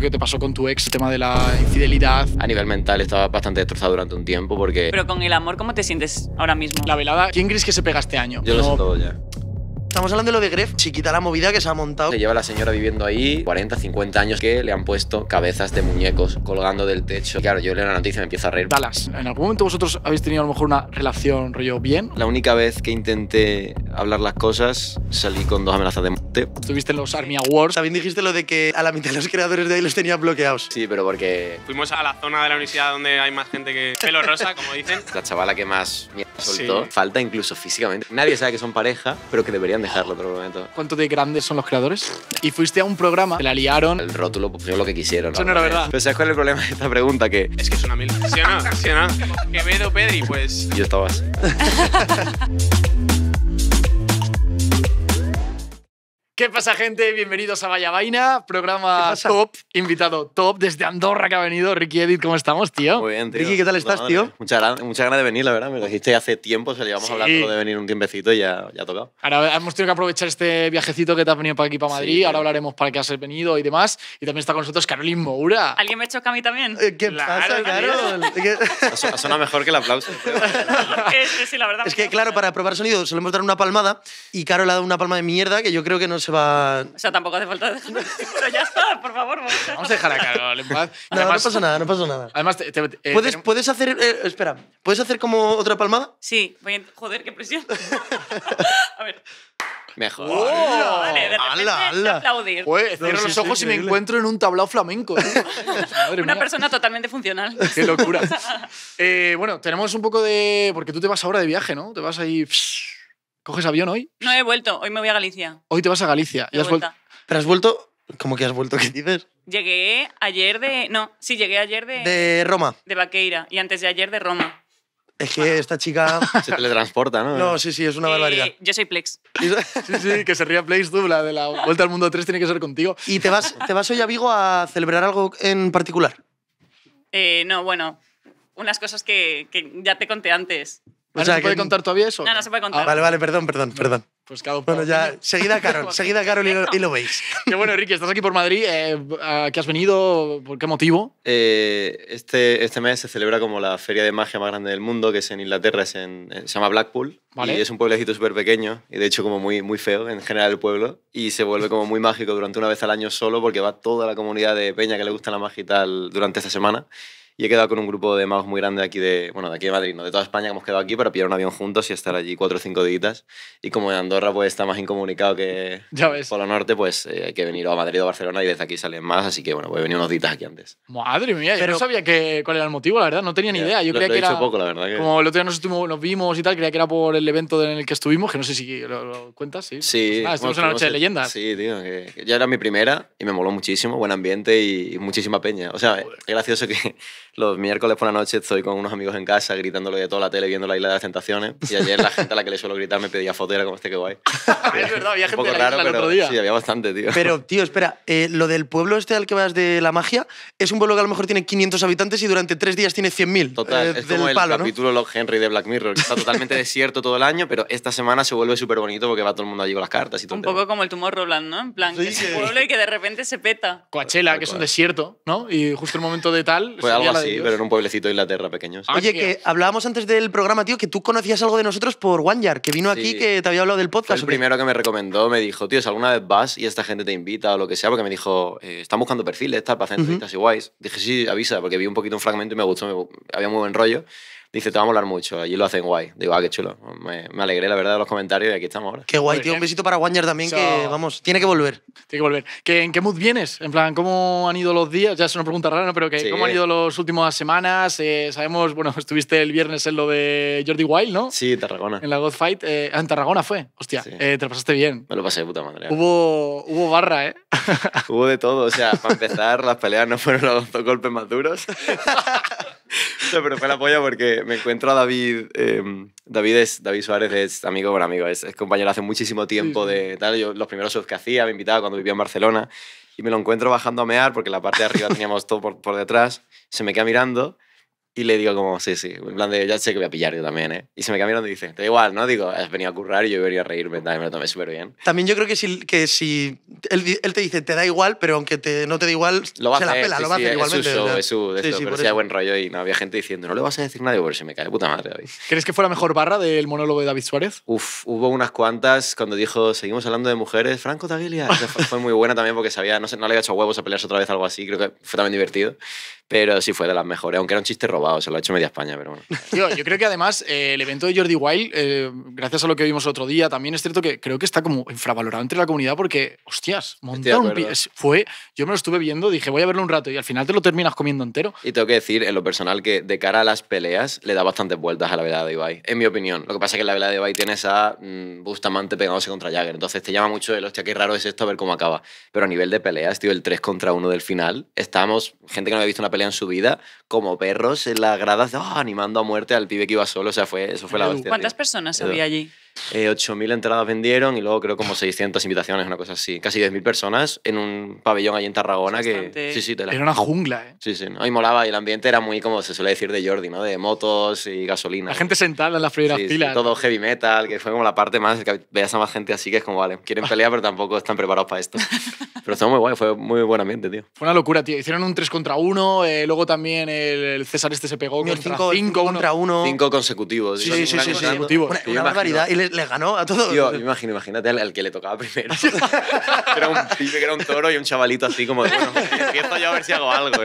qué te pasó con tu ex, el tema de la infidelidad. A nivel mental estaba bastante destrozado durante un tiempo porque... Pero con el amor, ¿cómo te sientes ahora mismo? La velada, ¿quién crees que se pega este año? Yo lo sé todo ya. Estamos hablando de lo de Gref, chiquita la movida que se ha montado. Se lleva la señora viviendo ahí 40, 50 años que le han puesto cabezas de muñecos colgando del techo. claro, yo leo la noticia y me empiezo a reír. Dallas, ¿en algún momento vosotros habéis tenido a lo mejor una relación rollo bien? La única vez que intenté hablar las cosas salí con dos amenazas de muerte. Estuviste en los Army Awards. También dijiste lo de que a la mitad de los creadores de ahí los tenían bloqueados. Sí, pero porque... Fuimos a la zona de la universidad donde hay más gente que pelo rosa, como dicen. La chavala que más mierda soltó. Falta incluso físicamente. Nadie sabe que son pareja, pero que deberían de ¿Cuánto de grandes son los creadores? Y fuiste a un programa, te la liaron. El rótulo fue pues, lo que quisieron. Eso no era verdad. ¿sabes cuál es el problema de esta pregunta? Que es que es una mil. ¿Sí o no? ¿Sí o no? Quevedo, Pedri, pues... Yo estaba así. ¿Qué pasa, gente? Bienvenidos a Vaya Vaina, programa top, invitado top desde Andorra que ha venido Ricky Edith. ¿Cómo estamos, tío? Muy bien, tío. Ricky, ¿qué tal estás, tío? Muchas ganas mucha gana de venir, la verdad. Me lo dijiste hace tiempo, se le íbamos hablando de venir un tiempecito y ya, ya ha tocado. Ahora hemos tenido que aprovechar este viajecito que te has venido para aquí, para Madrid. ahora hablaremos para qué has venido y demás. Y también está con nosotros Carolín Moura. ¿Alguien me ha hecho a mí también? Eh, ¿Qué claro, pasa, Carol? Suena mejor que el aplauso. es, sí, la verdad. Es que, claro, para probar sonido solemos dar una palmada y Carol ha dado una palma de mierda que yo creo que no o sea, tampoco hace falta Pero ya está, por favor. Vamos a, dejar a Carol No, además, no pasa nada, no pasa nada. Además, te, eh, ¿Puedes, ¿Puedes, hacer. Eh, espera, ¿puedes hacer como otra palmada? Sí, voy a... Joder, qué presión. a ver. Mejor. Dale, oh, vale, de ala, aplaudir. cierro los ojos y me encuentro en un tablao flamenco. ¿eh? Madre Una persona totalmente funcional. Qué locura. bueno, tenemos un poco de... Porque tú te vas ahora de viaje, ¿no? Te vas ahí... ¿Coges avión hoy? No he vuelto, hoy me voy a Galicia. Hoy te vas a Galicia. Y has vuelto. Pero has vuelto. ¿Cómo que has vuelto? ¿Qué dices? Llegué ayer de. No, sí, llegué ayer de. De Roma. De Vaqueira. Y antes de ayer de Roma. Es que esta chica. Se teletransporta, ¿no? No, sí, sí, es una eh, barbaridad. Yo soy Plex. sí, sí, que se ría Plex tú, la de la Vuelta al Mundo 3 tiene que ser contigo. ¿Y te vas, te vas hoy a Vigo a celebrar algo en particular? Eh, no, bueno, unas cosas que, que, ya te conté antes. ¿No se puede contar todavía ah, eso? No, no se puede contar. vale, vale, perdón, perdón, perdón. Pues claro. Bueno, ya, seguida Carol, seguida Carol y lo, veis. Qué bueno, Enrique, estás aquí por Madrid. Eh, ¿Qué has venido? ¿Por qué motivo? Eh, este, este mes se celebra como la feria de magia más grande del mundo, que es en Inglaterra, es en, eh, se llama Blackpool. Y es un pueblecito súper pequeño y de hecho como muy, muy feo en general el pueblo. Y se vuelve como muy mágico durante una vez al año solo porque va toda la comunidad de Peña que le gusta la magia y tal durante esta semana y he quedado con un grupo de magos muy grande aquí de, bueno, de aquí de Madrid, no de toda España, que hemos quedado aquí para pillar un avión juntos y estar allí cuatro o cinco ditas Y como Andorra pues está más incomunicado que por la norte, pues eh, hay que venir a Madrid o a Barcelona y desde aquí salen más, así que bueno, voy pues, he venido unos ditas aquí antes. Madre mía, yo no sabía que, cuál era el motivo, la verdad, no tenía ni idea. Yo creía que era... poco, la verdad. Como el otro día nos, vimos y tal, creía que era por el evento en el que estuvimos, que no sé si lo, cuentas, sí. Sí. Pues estuvimos noche de leyenda. Sí, tío, ya era mi primera y me moló muchísimo, buen ambiente y, muchísima peña. O sea, es gracioso que los miércoles por la noche estoy con unos amigos en casa gritándole de toda la tele viendo la Isla de las Tentaciones. Y ayer la gente a la que le suelo gritar me pedía fotos y era como este que guay. es verdad, había gente de la raro, el otro día. Sí, había bastante, tío. Pero, tío, espera, eh, lo del pueblo este al que vas de la magia es un pueblo que a lo mejor tiene 500 habitantes y durante tres días tiene 100.000. Total, eh, es como el capítulo Henry de Black Mirror, que está totalmente desierto todo el año, pero esta semana se vuelve súper bonito porque va todo el mundo allí con las cartas y todo. Un poco como el tumor Roland, ¿no? En plan, que es un pueblo y que de repente se peta. Coachella, que es un desierto, ¿no? Y justo el momento de tal. Pues sí, pero en un pueblecito de Inglaterra pequeño. Ah, Oye, que ah. hablábamos antes del programa, tío, que tú conocías algo de nosotros por OneYard, que vino aquí, que te había hablado del podcast. Fue el primero que me recomendó, me dijo, tío, si alguna vez vas y esta gente te invita o lo que sea, porque me dijo, eh, están buscando perfiles, tal, para hacer entrevistas y guays. Dije, sí, avisa, porque vi un poquito un fragmento y me gustó, me... había muy buen rollo dice, te va a molar mucho, allí lo hacen guay. Digo, ah, qué chulo. Me, alegré, la verdad, de los comentarios y aquí estamos ahora. Qué guay, tío. Un besito para Wanger también, que vamos, tiene que volver. Tiene que volver. ¿En qué mood vienes? En plan, ¿cómo han ido los días? Ya es una pregunta rara, ¿no? Pero que, ¿cómo han ido las últimas semanas? Eh, sabemos, bueno, estuviste el viernes en lo de Jordi Wild, ¿no? Sí, Tarragona. En la God Fight. Eh, en Tarragona fue, hostia. Eh, te lo pasaste bien. Me lo pasé de puta madre. Hubo, hubo barra, ¿eh? hubo de todo. O sea, para empezar, las peleas no fueron los dos golpes más duros. pero fue la polla porque me encuentro a David. Em, David es David Suárez es amigo, bueno, amigo, es, compañero hace muchísimo tiempo de tal. los primeros shows que hacía me invitaba cuando vivía en Barcelona y me lo encuentro bajando a mear porque la parte de arriba teníamos todo por, por detrás. Se me queda mirando y le digo como, sí, sí, en plan de, ya sé que voy a pillar yo también, ¿eh? Y se me cambiaron donde dice, te da igual, ¿no? Digo, has venido a currar y yo venido a reírme, también me lo tomé súper bien. También yo creo que si, que si él, él, te dice, te da igual, pero aunque te, no te da igual, se la pela, lo va a hacer sí, igualmente. Es su show, es su, pero sí, buen rollo y no había gente diciendo, no le vas a decir nada, pero si me cae puta madre, David. ¿Crees que fue la mejor barra del monólogo de David Suárez? Uf, hubo unas cuantas cuando dijo, seguimos hablando de mujeres, Franco Taglia. fue, muy buena también porque sabía, no sé, no le había hecho huevos a pelearse otra vez algo así, creo que fue también divertido pero sí fue de las mejores, aunque era un chiste robado, se lo ha hecho media España, pero bueno. Tío, yo creo que además eh, el evento de Jordi Wild, eh, gracias a lo que vimos otro día, también es cierto que creo que está como infravalorado entre la comunidad porque, hostias, montón un fue, yo me lo estuve viendo, dije, voy a verlo un rato y al final te lo terminas comiendo entero. Y tengo que decir, en lo personal, que de cara a las peleas le da bastantes vueltas a la velada de Ibai, en mi opinión. Lo que pasa es que la velada de Ibai tiene a mm, Bustamante pegándose contra Jagger, entonces te llama mucho el, hostia, qué raro es esto, a ver cómo acaba. Pero a nivel de peleas, tío, el 3 contra 1 del final, estamos gente que no había visto una en su vida como perros en la grada ¡ah! animando a muerte al pibe que iba solo. O sea, fue, eso fue la ¿Cuántas personas había allí? eh, 8.000 entradas vendieron y luego creo como 600 invitaciones, una cosa así. Casi 10.000 personas en un pabellón allí en Tarragona que... Era una jungla, ¿eh? Sí, sí. Y molaba y el ambiente era muy, como se suele decir de Jordi, ¿no? De motos y gasolina. La gente sentada en las primeras fila. todo heavy metal, que fue como la parte más... que veías a más gente así que es como, vale, quieren pelear pero tampoco están preparados para esto. pero estuvo muy guay, fue muy buen ambiente, tío. Fue una locura, tío. Hicieron un 3 contra 1, eh, luego también el, César este se pegó contra 5 contra 1. 5 consecutivos. Sí, sí, sí, sí. Una, barbaridad le, ganó a todos. Yo imagino, imagínate al, que le tocaba primero. era un pibe que era un toro y un chavalito así como de, bueno, empiezo yo a ver si hago algo.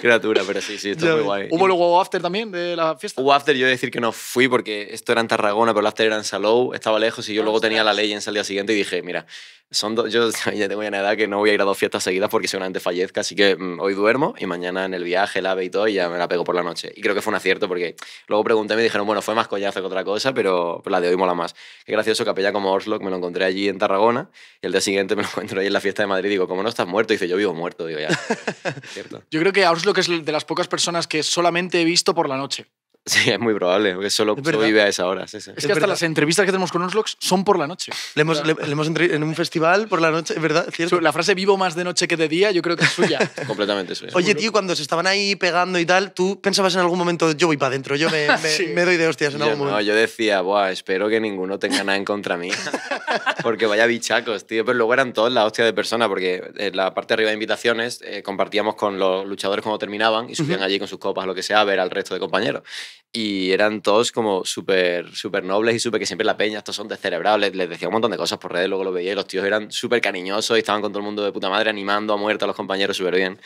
criatura, pero sí, sí, esto es muy guay. ¿Hubo luego after también de la fiesta? Hubo after, yo decir que no fui porque esto era en Tarragona, pero el after era en Salou, estaba lejos y yo luego tenía la ley en el día siguiente y dije, mira, son dos, yo ya tengo una edad que no voy a ir a dos fiestas seguidas porque seguramente fallezca, así que mm, hoy duermo y mañana en el viaje, el ave y todo, y ya me la pego por la noche. Y creo que fue un acierto porque luego pregunté y me dijeron, bueno, fue más collazo que otra cosa, pero la de y mola más. Qué gracioso que como Orslock me lo encontré allí en Tarragona y el día siguiente me lo encuentro ahí en la fiesta de Madrid digo, ¿cómo no estás muerto? Y dice, yo vivo muerto. Digo, ya. Yo creo que Orslock es de las pocas personas que solamente he visto por la noche. Sí, es muy probable, porque solo, solo vive a esas horas. Es, que hasta las entrevistas que tenemos con Onslocks son por la noche. Le hemos, le, en un festival por la noche, ¿verdad? ¿Cierto? La frase vivo más de noche que de día, yo creo que es suya. Completamente suya. Oye, tío, cuando se estaban ahí pegando y tal, ¿tú pensabas en algún momento, yo voy para adentro, yo me, doy de hostias en yo algún no, momento? yo decía, Buah, espero que ninguno tenga nada en contra mí, porque vaya bichacos, tío. Pero luego eran todos la hostia de persona, porque en la parte de arriba de invitaciones eh, compartíamos con los luchadores cuando terminaban y subían allí con sus copas, lo que sea, a ver al resto de compañeros y eran todos como súper super nobles y súper que siempre la peña, estos son descerebrados, les decía un montón de cosas por redes, luego lo veía y los tíos eran súper cariñosos y estaban con todo el mundo de puta madre animando a muerte a los compañeros súper bien.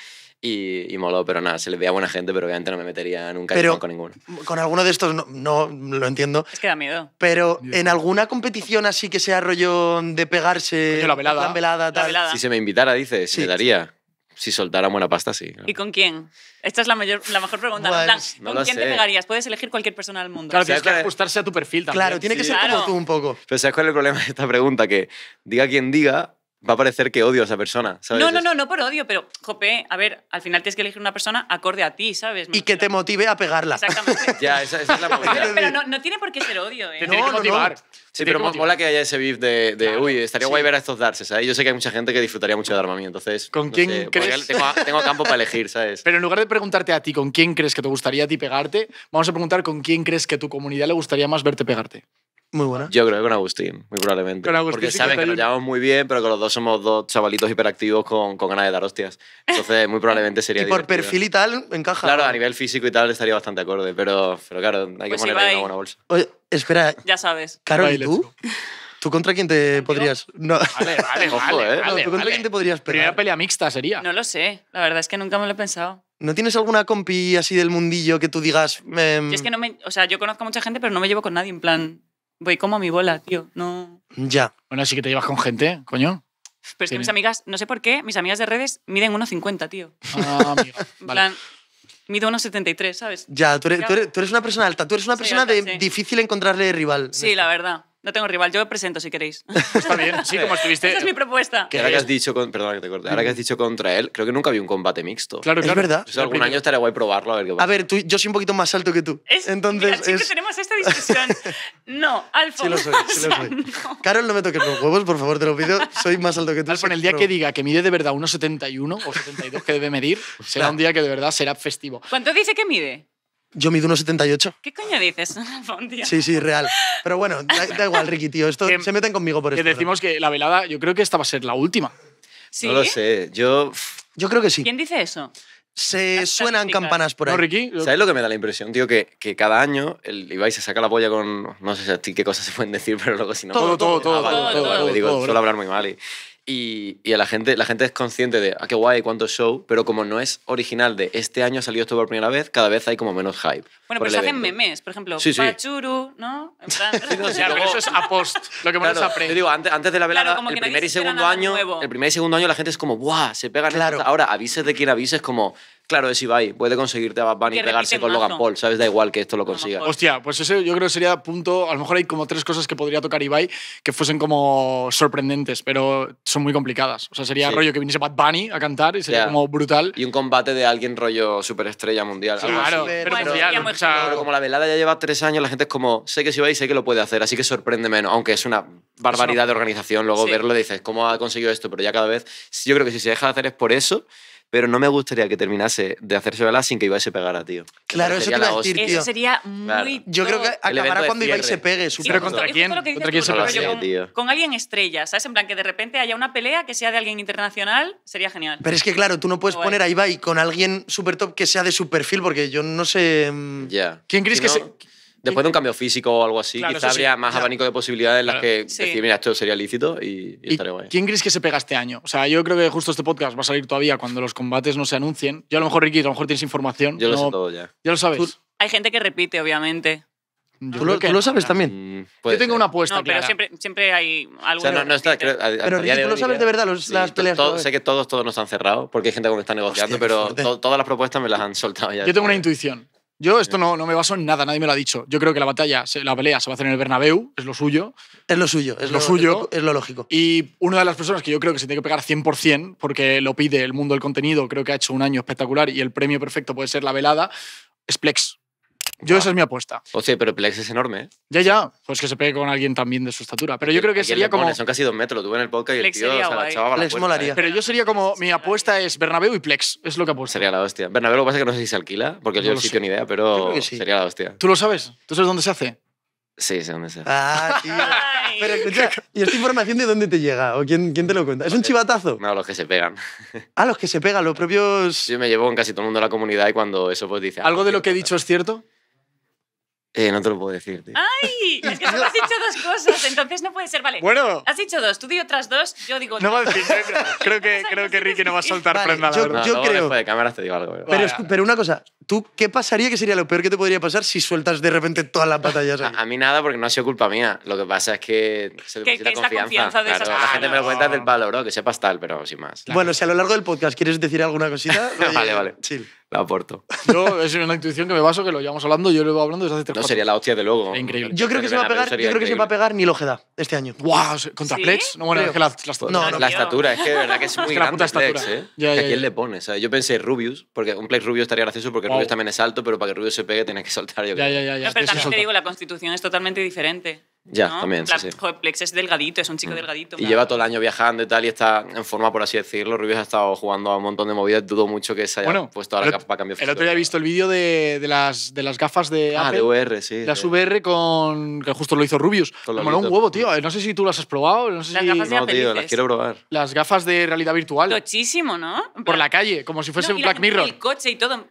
Y, y, moló, pero nada, se les veía buena gente, pero obviamente no me metería nunca con ninguno. Con alguno de estos no, lo entiendo. Es que da miedo. Pero en alguna competición así que sea rollo de pegarse. la velada. La velada, tal. Si se me invitara, dices, sí, se daría. Si soltara buena pasta, sí. ¿Y con quién? Esta es la, la mejor pregunta. ¿Con quién te pegarías? Puedes elegir cualquier persona del mundo. Claro, tienes que ajustarse a tu perfil también. Claro, tiene que ser como tú un poco. Pero ¿sabes cuál es el problema de esta pregunta? Que diga quien diga, va a parecer que odio a esa persona, ¿sabes? No, no, no, no por odio, pero, jope, a ver, al final tienes que elegir una persona acorde a ti, ¿sabes? Y que te motive a pegarla. Exactamente. ya, esa, es la movida. Pero, no, no, tiene por qué ser odio, ¿eh? No, tiene que motivar. sí, pero mola que haya ese beef de, de uy, estaría guay ver a estos darse, ¿sabes? Yo sé que hay mucha gente que disfrutaría mucho de darme a mí, entonces... ¿Con quién crees? Tengo, tengo, campo para elegir, ¿sabes? Pero en lugar de preguntarte a ti con quién crees que te gustaría a ti pegarte, vamos a preguntar con quién crees que tu comunidad le gustaría más verte pegarte. Muy buena. Yo creo que con Agustín, muy probablemente. Porque sabe saben que, nos llevamos muy bien, pero que los dos somos dos chavalitos hiperactivos con, con ganas de dar hostias. Entonces, muy probablemente sería. y por perfil y tal, encaja. Claro, a nivel físico y tal estaría bastante acorde, pero, pero claro, hay que pues ponerle una buena bolsa. espera. Ya sabes. ¿y tú? ¿Tú contra quién te podrías.? No. Vale, vale, Ojo, vale, ¿eh? ¿Tú contra quién te podrías pelear? Primera pelea mixta sería. No lo sé. La verdad es que nunca me lo he pensado. ¿No tienes alguna compi así del mundillo que tú digas.? Em, es que no me. O sea, yo conozco mucha gente, pero no me llevo con nadie en plan voy como a mi bola, tío. No. Ya. Bueno, así que te llevas con gente, coño. Pero es que mis amigas, no sé por qué, mis amigas de redes miden 1,50, tío. Ah, amigo. en vale. plan, mido 1,73, ¿sabes? Ya, tú eres, una persona alta, tú eres una persona de difícil encontrarle rival. Sí, la verdad. No tengo rival, yo me presento si queréis. Está bien, sí, como estuviste. Esa es mi propuesta. Que ahora que has dicho, contra él, creo que nunca había un combate mixto. Claro, Es verdad. Entonces, algún año estaría guay probarlo a ver qué pasa. A ver, yo soy un poquito más alto que tú. entonces, mira, es... chicos, tenemos esta discusión. No, Alfon. Sí lo soy, sí lo soy. No. Carol, no me toques los huevos, por favor, te lo pido. Soy más alto que tú. Alfon, el día que diga que mide de verdad 1,71 o 72 que debe medir, será un día que de verdad será festivo. ¿Cuánto dice que mide? Yo mido 1,78. ¿Qué coño dices? sí, sí, real. Pero bueno, da, igual, Ricky, tío. se meten conmigo por eso. Que ¿eh? decimos que la velada, yo creo que esta va a ser la última. ¿Sí? No lo sé. Yo. Yo creo que sí. ¿Quién dice eso? Se suenan campanas por ahí. No, ¿Sabes lo que me da la impresión, tío? Que, que cada año el Ibai se saca la polla con. No sé qué cosas se pueden decir, pero luego si no. Todo, todo, todo. todo, suelo hablar muy mal y. Y, a la gente, la gente es consciente de, ah, qué guay, cuánto show, pero como no es original de este año salió esto por primera vez, cada vez hay como menos hype. Bueno, pero se hacen memes, por ejemplo, sí, Pachuru, ¿no? sí, eso es a post, lo que menos claro, Yo digo, antes, antes de la velada, el, primer y segundo año, el primer y segundo año la gente es como, ¡buah! Se pega claro. Ahora, avises de quien avises, como, Claro, es Ibai. Puede conseguirte a Bad Bunny y pegarse con Logan Paul, ¿sabes? Da igual que esto lo consiga. Hostia, pues eso. yo creo que sería punto. A lo mejor hay como tres cosas que podría tocar Ibai que fuesen como sorprendentes, pero son muy complicadas. O sea, sería rollo que viniese Bad Bunny a cantar y sería como brutal. Y un combate de alguien rollo superestrella mundial. claro, pero, como la velada ya lleva tres años, la gente es como, sé que es Ibai, sé que lo puede hacer, así que sorprende menos, aunque es una barbaridad de organización. Luego verlo verlo dices, ¿cómo ha conseguido esto? Pero ya cada vez, yo creo que si se deja de hacer es por eso pero no me gustaría que terminase de hacerse bala sin que Ibai se pegara, tío. Claro, eso te a Eso sería muy... Yo creo que acabará cuando Ibai se pegue. ¿contra quién? ¿Contra quién se Con alguien estrella, ¿sabes? En plan, que de repente haya una pelea que sea de alguien internacional, sería genial. Pero es que, claro, tú no puedes poner a Ibai con alguien super top que sea de su perfil, porque yo no sé... Mm, ya. ¿Quién crees que se...? Después de un cambio físico o algo así, quizás quizá habría más abanico de posibilidades en las que decir, mira, esto sería lícito y, ¿Quién crees que se pega este año? O sea, yo creo que justo este podcast va a salir todavía cuando los combates no se anuncien. Yo a lo mejor, Ricky, a lo mejor tienes información. Yo lo sé todo ya. lo sabes. Hay gente que repite, obviamente. Yo ¿Tú, lo, tú lo, sabes también. Mm, yo tengo una apuesta. No, pero Siempre, siempre hay algo. no, no pero Ricky, tú lo sabes de verdad, las peleas. sé que todos, todos nos han cerrado, porque hay gente que me está negociando, pero todas las propuestas me las han soltado ya. Yo tengo una intuición. Yo esto no, no me baso en nada, nadie me lo ha dicho. Yo creo que la batalla, la pelea se va a hacer en el Bernabéu, es lo suyo. Es lo suyo, es lo, lo suyo. Es lo, lógico. Y una de las personas que yo creo que se tiene que pegar 100%, porque lo pide el mundo del contenido, creo que ha hecho un año espectacular y el premio perfecto puede ser la velada, es Plex. Yo ah. esa es mi apuesta. sea pero Plex es enorme, ¿eh? Ya, ya. Pues que se pegue con alguien también de su estatura. Pero yo creo que sería como... Son casi dos metros. Lo tuve en el podcast y el tío o sea, la chava ¿eh? Pero yo sería como... Mi apuesta es Bernabéu y Plex. Es lo que apuesto. Sería la hostia. Bernabéu lo que pasa es que no sé si se alquila, porque yo no sitio ni idea, pero sería la hostia. ¿Tú lo sabes? ¿Tú sabes dónde se hace? Sí, sé dónde se hace. Ah, tío. pero escucha, ¿y esta información de dónde te llega? ¿O quién, quién te lo cuenta? ¿Es un eh, chivatazo? No, los que se pegan. ah, los que se pegan, los propios... Yo me llevo con casi todo el mundo de la comunidad y cuando eso pues dice... ¿Algo ah, de lo que he pues, dicho es cierto? Eh, no te lo puedo decir, tío. ¡Ay! Es que tú has dicho dos cosas, entonces no puede ser. Vale. Bueno. Has dicho dos, tú di otras dos, yo digo. No va a decir, creo, que, creo que Ricky no va a soltar vale, prenda, la yo, creo. Después te digo algo, pero... una cosa, ¿tú qué pasaría que sería lo peor que te podría pasar si sueltas de repente todas las batallas? A, mí nada, porque no ha sido culpa mía. Lo que pasa es que. Se que, la confianza. de claro, La ah, gente me lo cuenta del valor, que sepas tal, pero sin más. Bueno, si a lo largo del podcast quieres decir alguna cosita. vale, vale. Chill la aporto. Yo, es una intuición que me baso, que lo llevamos hablando, yo lo voy hablando desde hace tres No, sería la hostia de luego. Yo creo que, se va, a pegar, yo creo que se va a pegar ni Ojeda este año. ¡Guau! ¿Contra Plex? No, bueno, es que la, estatura. No, no, la estatura, es que de verdad que es muy grande puta Plex, ¿eh? ¿A quién le pones? Yo pensé Rubius, porque un Plex Rubius estaría gracioso porque Rubius también es alto, pero para que Rubius se pegue tiene que saltar yo creo. Ya, ya, ya. No, pero te digo, la constitución es totalmente diferente. Ya, también, sí, sí. Plex es delgadito, es un chico mm. delgadito. Y lleva todo el año viajando y tal, y está en forma, por así decirlo. Rubius ha estado jugando a un montón de movidas. Dudo mucho que se haya bueno, puesto ahora para cambiar. El otro día he visto el vídeo de, las, de las gafas de ah, de VR, sí. Las VR con... que justo lo hizo Rubius. Me moló un huevo, tío. No sé si tú las has probado. No las gafas no, tío, las quiero probar. Las gafas de realidad virtual. Muchísimo, ¿no? Por la calle, como si fuese un Black Mirror. el coche y todo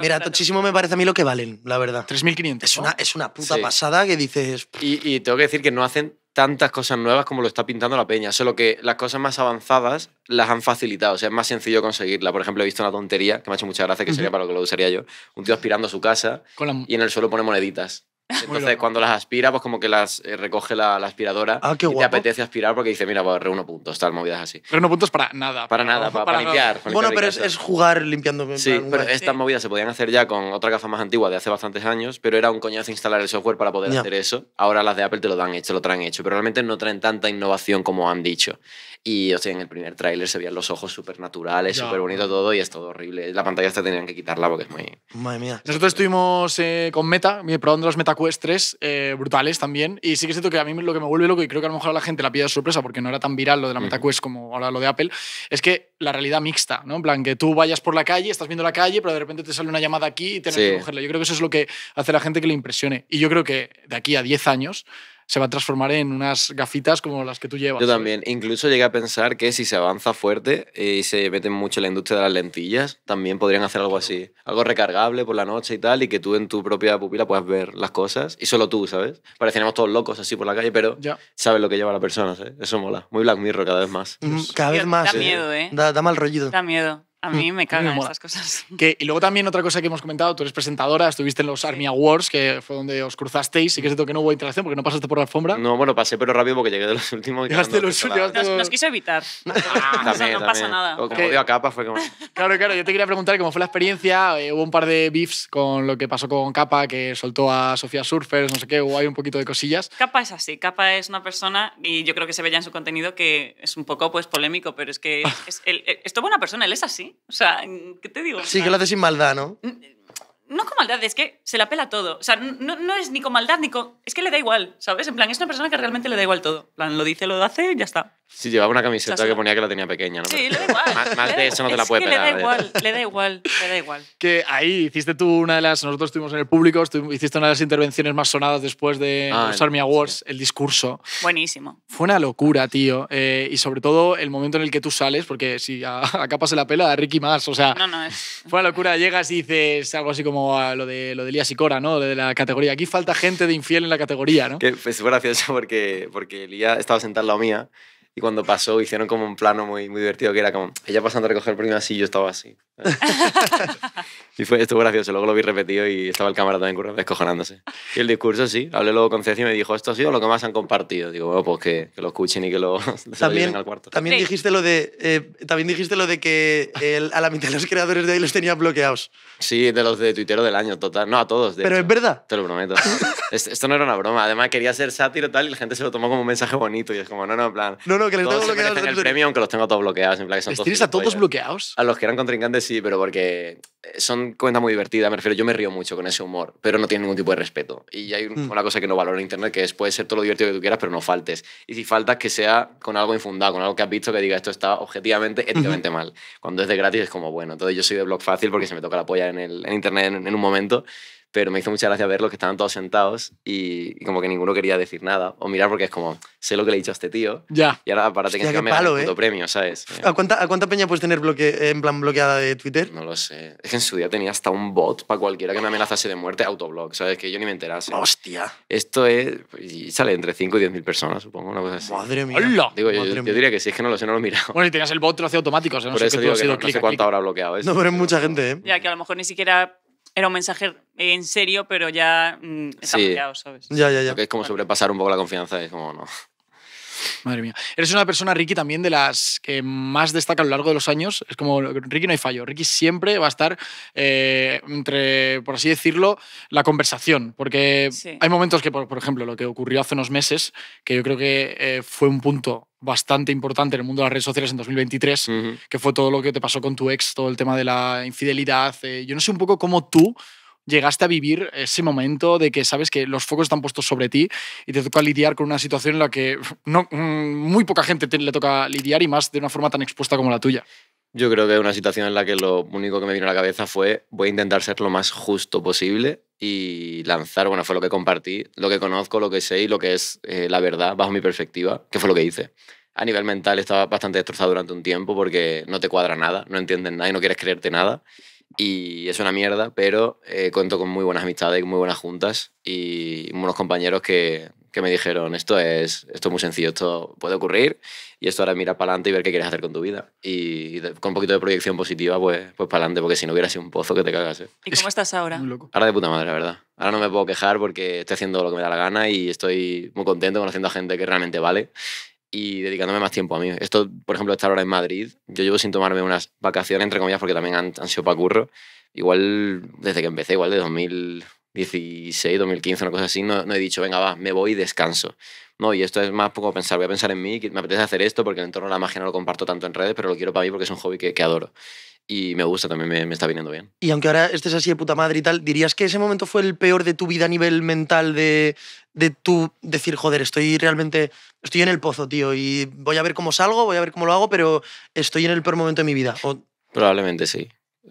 mira, muchísimo me parece a mí lo que valen, la verdad. 3.500. Es, una, es una puta pasada que dices... Y, tengo que decir que no hacen tantas cosas nuevas como lo está pintando la peña, solo que las cosas más avanzadas las han facilitado, o sea, es más sencillo conseguirla. Por ejemplo, he visto una tontería que me ha hecho mucha gracia, que sería para lo que lo usaría yo, un tío aspirando a su casa y en el suelo pone moneditas. Entonces, cuando las aspira, pues como que las eh, recoge la, aspiradora. Ah, qué y te apetece aspirar porque dice, mira, pues uno puntos, tal, movidas así. Pero no puntos para nada. Para nada, para, limpiar. Bueno, pero es, jugar limpiando. Sí, pero estas movidas se podían hacer ya con otra gafa más antigua de hace bastantes años, pero era un coñazo instalar el software para poder hacer eso. Ahora las de Apple te lo dan hecho, lo traen hecho, pero realmente no traen tanta innovación como han dicho. Y, o sea, en el primer tráiler se veían los ojos súper naturales, súper bonito todo, y es todo horrible. La pantalla hasta tenían que quitarla porque es muy... Madre mía. Nosotros estuvimos eh, con Meta, probando los Meta estrés eh, brutales también. Y sí que siento que a mí lo que me vuelve loco, y creo que a lo mejor a la gente la pilla de sorpresa porque no era tan viral lo de la MetaQuest como ahora lo de Apple, es que la realidad mixta, ¿no? En plan, que tú vayas por la calle, estás viendo la calle, pero de repente te sale una llamada aquí y tienes que cogerla. Yo creo que eso es lo que hace a la gente que le impresione. Y yo creo que de aquí a 10 años se va a transformar en unas gafitas como las que tú llevas. Yo ¿eh? también. Incluso llegué a pensar que si se avanza fuerte eh, y se mete mucho en la industria de las lentillas, también podrían hacer algo así. Algo recargable por la noche y tal, y que tú en tu propia pupila puedas ver las cosas. Y solo tú, ¿sabes? Pareceríamos todos locos así por la calle, pero ya. sabes lo que lleva la persona, ¿sabes? Eso mola. Muy Black Mirror cada vez más. Mm, cada vez más. Da miedo, ¿eh? Da, da mal rollido. Da miedo. Mm, a mí me cagan estas cosas. y luego también otra cosa que hemos comentado, tú eres presentadora, estuviste en los Army Awards, que fue donde os cruzasteis, y que es cierto que no hubo interacción porque no pasaste por la alfombra. No, bueno, pasé, pero rápido porque llegué de los últimos. Llegaste Nos, quiso evitar. Ah, no pasa nada. como dio a capa fue como... Claro, claro, yo te quería preguntar cómo fue la experiencia, eh, hubo un par de beefs con lo que pasó con Capa, que soltó a Sofía Surfers, no sé qué, hubo ahí un poquito de cosillas. Capa es así, Capa es una persona, y yo creo que se ve ya en su contenido que es un poco pues polémico, pero es que es, es, eh, esto es buena persona, él es así. O sea, ¿qué te digo? Sí, que lo hace sin maldad, ¿no? Mm, mm, no con maldad, es que se la pela todo. O sea, no, es ni con maldad ni con... Es que le da igual, ¿sabes? En plan, es una persona que realmente le da igual todo. plan, lo dice, lo hace, y ya está. Sí, llevaba una camiseta que ponía que la tenía pequeña, ¿no? Sí, le da igual. más, de eso no te la puede pegar. Le da igual, le da igual, le da igual. Que ahí hiciste tú una de las. Nosotros estuvimos en el público, hiciste una de las intervenciones más sonadas después de ah, los Army Awards, el discurso. Buenísimo. Fue una locura, tío. Eh, y sobre todo el momento en el que tú sales, porque si acá pase la pela, a Ricky más. O sea. No, no es. Fue una locura. Llegas y dices algo así como lo de, lo de Elías y Cora, ¿no? De la categoría. Aquí falta gente de infiel en la categoría, ¿no? Que es gracioso porque, porque estaba sentada en la mía. Y cuando pasó, hicieron como un plano muy, muy divertido que era como ella pasando a recoger primero y yo estaba así. y fue, estuvo gracioso. Luego lo vi repetido y estaba el cámara también descojonándose. Y el discurso, sí. Hablé luego con Ceci y me dijo, esto ha sido lo que más han compartido. Digo, bueno, pues que, lo escuchen y que lo, también, al cuarto. También, dijiste lo de, eh, también dijiste lo de que a la mitad de los creadores de ahí los tenía bloqueados. Sí, de los de Twittero del año, total. No, a todos. Pero es verdad. Te lo prometo. esto, no era una broma. Además, quería ser sátiro tal y la gente se lo tomó como un mensaje bonito. Y es como, no, no, en plan. No, no, que tengo el premio, aunque los tengo todos bloqueados. En tienes a todos bloqueados? A los que eran contrincantes sí, pero porque eh, son cuentas muy divertidas. Me refiero, yo me río mucho con ese humor, pero no tiene ningún tipo de respeto. Y hay hmm. una cosa que no valoro en Internet, que es puede ser todo lo divertido que tú quieras, pero no faltes. Y si faltas, que sea con algo infundado, con algo que has visto que diga esto está objetivamente, éticamente mal. Cuando es de gratis es como bueno. Entonces yo soy de blog fácil porque se me toca la polla en, el, Internet en un momento pero me hizo mucha gracia verlo que estaban todos sentados y, como que ninguno quería decir nada o mirar porque es como, sé lo que le he dicho a este tío ya. y ahora aparte que es palo, eh. premio, ¿sabes? ¿A cuánta, ¿A cuánta peña puedes tener en plan bloqueada de Twitter? No lo sé. Es que en su día tenía hasta un bot para cualquiera que me amenazase de muerte, autoblog, ¿sabes? Que yo ni me enterase. ¡Hostia! Esto es... sale entre 5 y 10 mil personas, supongo, una cosa ¡Madre mía! Digo, yo, diría que sí, es que no lo sé, no lo he mirado. Bueno, y tenías el bot, lo hacía automático, no Por sé eso digo que no, no sé cuánto bloqueado. no, pero es mucha gente, ¿eh? Ya, que a lo mejor ni siquiera era un mensaje en serio, pero ya mm, está ¿sabes? Ya, ya, ya. es como sobrepasar un poco la confianza, es como, no. Madre mía. Eres una persona, Ricky, también de las que más destaca a lo largo de los años. Es como, Ricky no hay fallo. Ricky siempre va a estar eh, entre, por así decirlo, la conversación. Porque hay momentos que, por, ejemplo, lo que ocurrió hace unos meses, que yo creo que eh, fue un punto bastante importante en el mundo de las redes sociales en 2023, que fue todo lo que te pasó con tu ex, todo el tema de la infidelidad. Eh, yo no sé un poco cómo tú llegaste a vivir ese momento de que sabes que los focos están puestos sobre ti y te toca lidiar con una situación en la que no, mm, muy poca gente le toca lidiar y más de una forma tan expuesta como la tuya? Yo creo que es una situación en la que lo único que me vino a la cabeza fue voy a intentar ser lo más justo posible y lanzar, bueno, fue lo que compartí, lo que conozco, lo que sé y lo que es eh, la verdad bajo mi perspectiva, que fue lo que hice. A nivel mental estaba bastante destrozado durante un tiempo porque no te cuadra nada, no entiendes nada y no quieres creerte nada y es una mierda, pero eh, cuento con muy buenas amistades, y muy buenas juntas y unos compañeros que, me dijeron, esto es, esto muy sencillo, esto puede ocurrir y esto ahora mira para adelante y ver qué quieres hacer con tu vida. Y, con un poquito de proyección positiva, pues, pues para adelante, porque si no hubiera sido un pozo que te cagas. ¿eh? ¿Y cómo estás ahora? Loco. Ahora de puta madre, la verdad. Ahora no me puedo quejar porque estoy haciendo lo que me da la gana y estoy muy contento conociendo a gente que realmente vale y dedicándome más tiempo a mí. Esto, por ejemplo, estar ahora en Madrid, yo llevo sin tomarme unas vacaciones, entre comillas, porque también han, han sido para curro. Igual desde que empecé, igual de 2016, 2015, una cosa así, no, no he dicho, venga, va, me voy y descanso. No, y esto es más poco pensar, voy a pensar en mí, que me apetece hacer esto porque el entorno de la magia no lo comparto tanto en redes, pero lo quiero para mí porque es un hobby que adoro y me gusta, también me, está viniendo bien. Y aunque ahora estés así de puta madre y tal, ¿dirías que ese momento fue el peor de tu vida a nivel mental de, de tú decir, joder, estoy realmente, estoy en el pozo, tío, y voy a ver cómo salgo, voy a ver cómo lo hago, pero estoy en el peor momento de mi vida? Probablemente sí.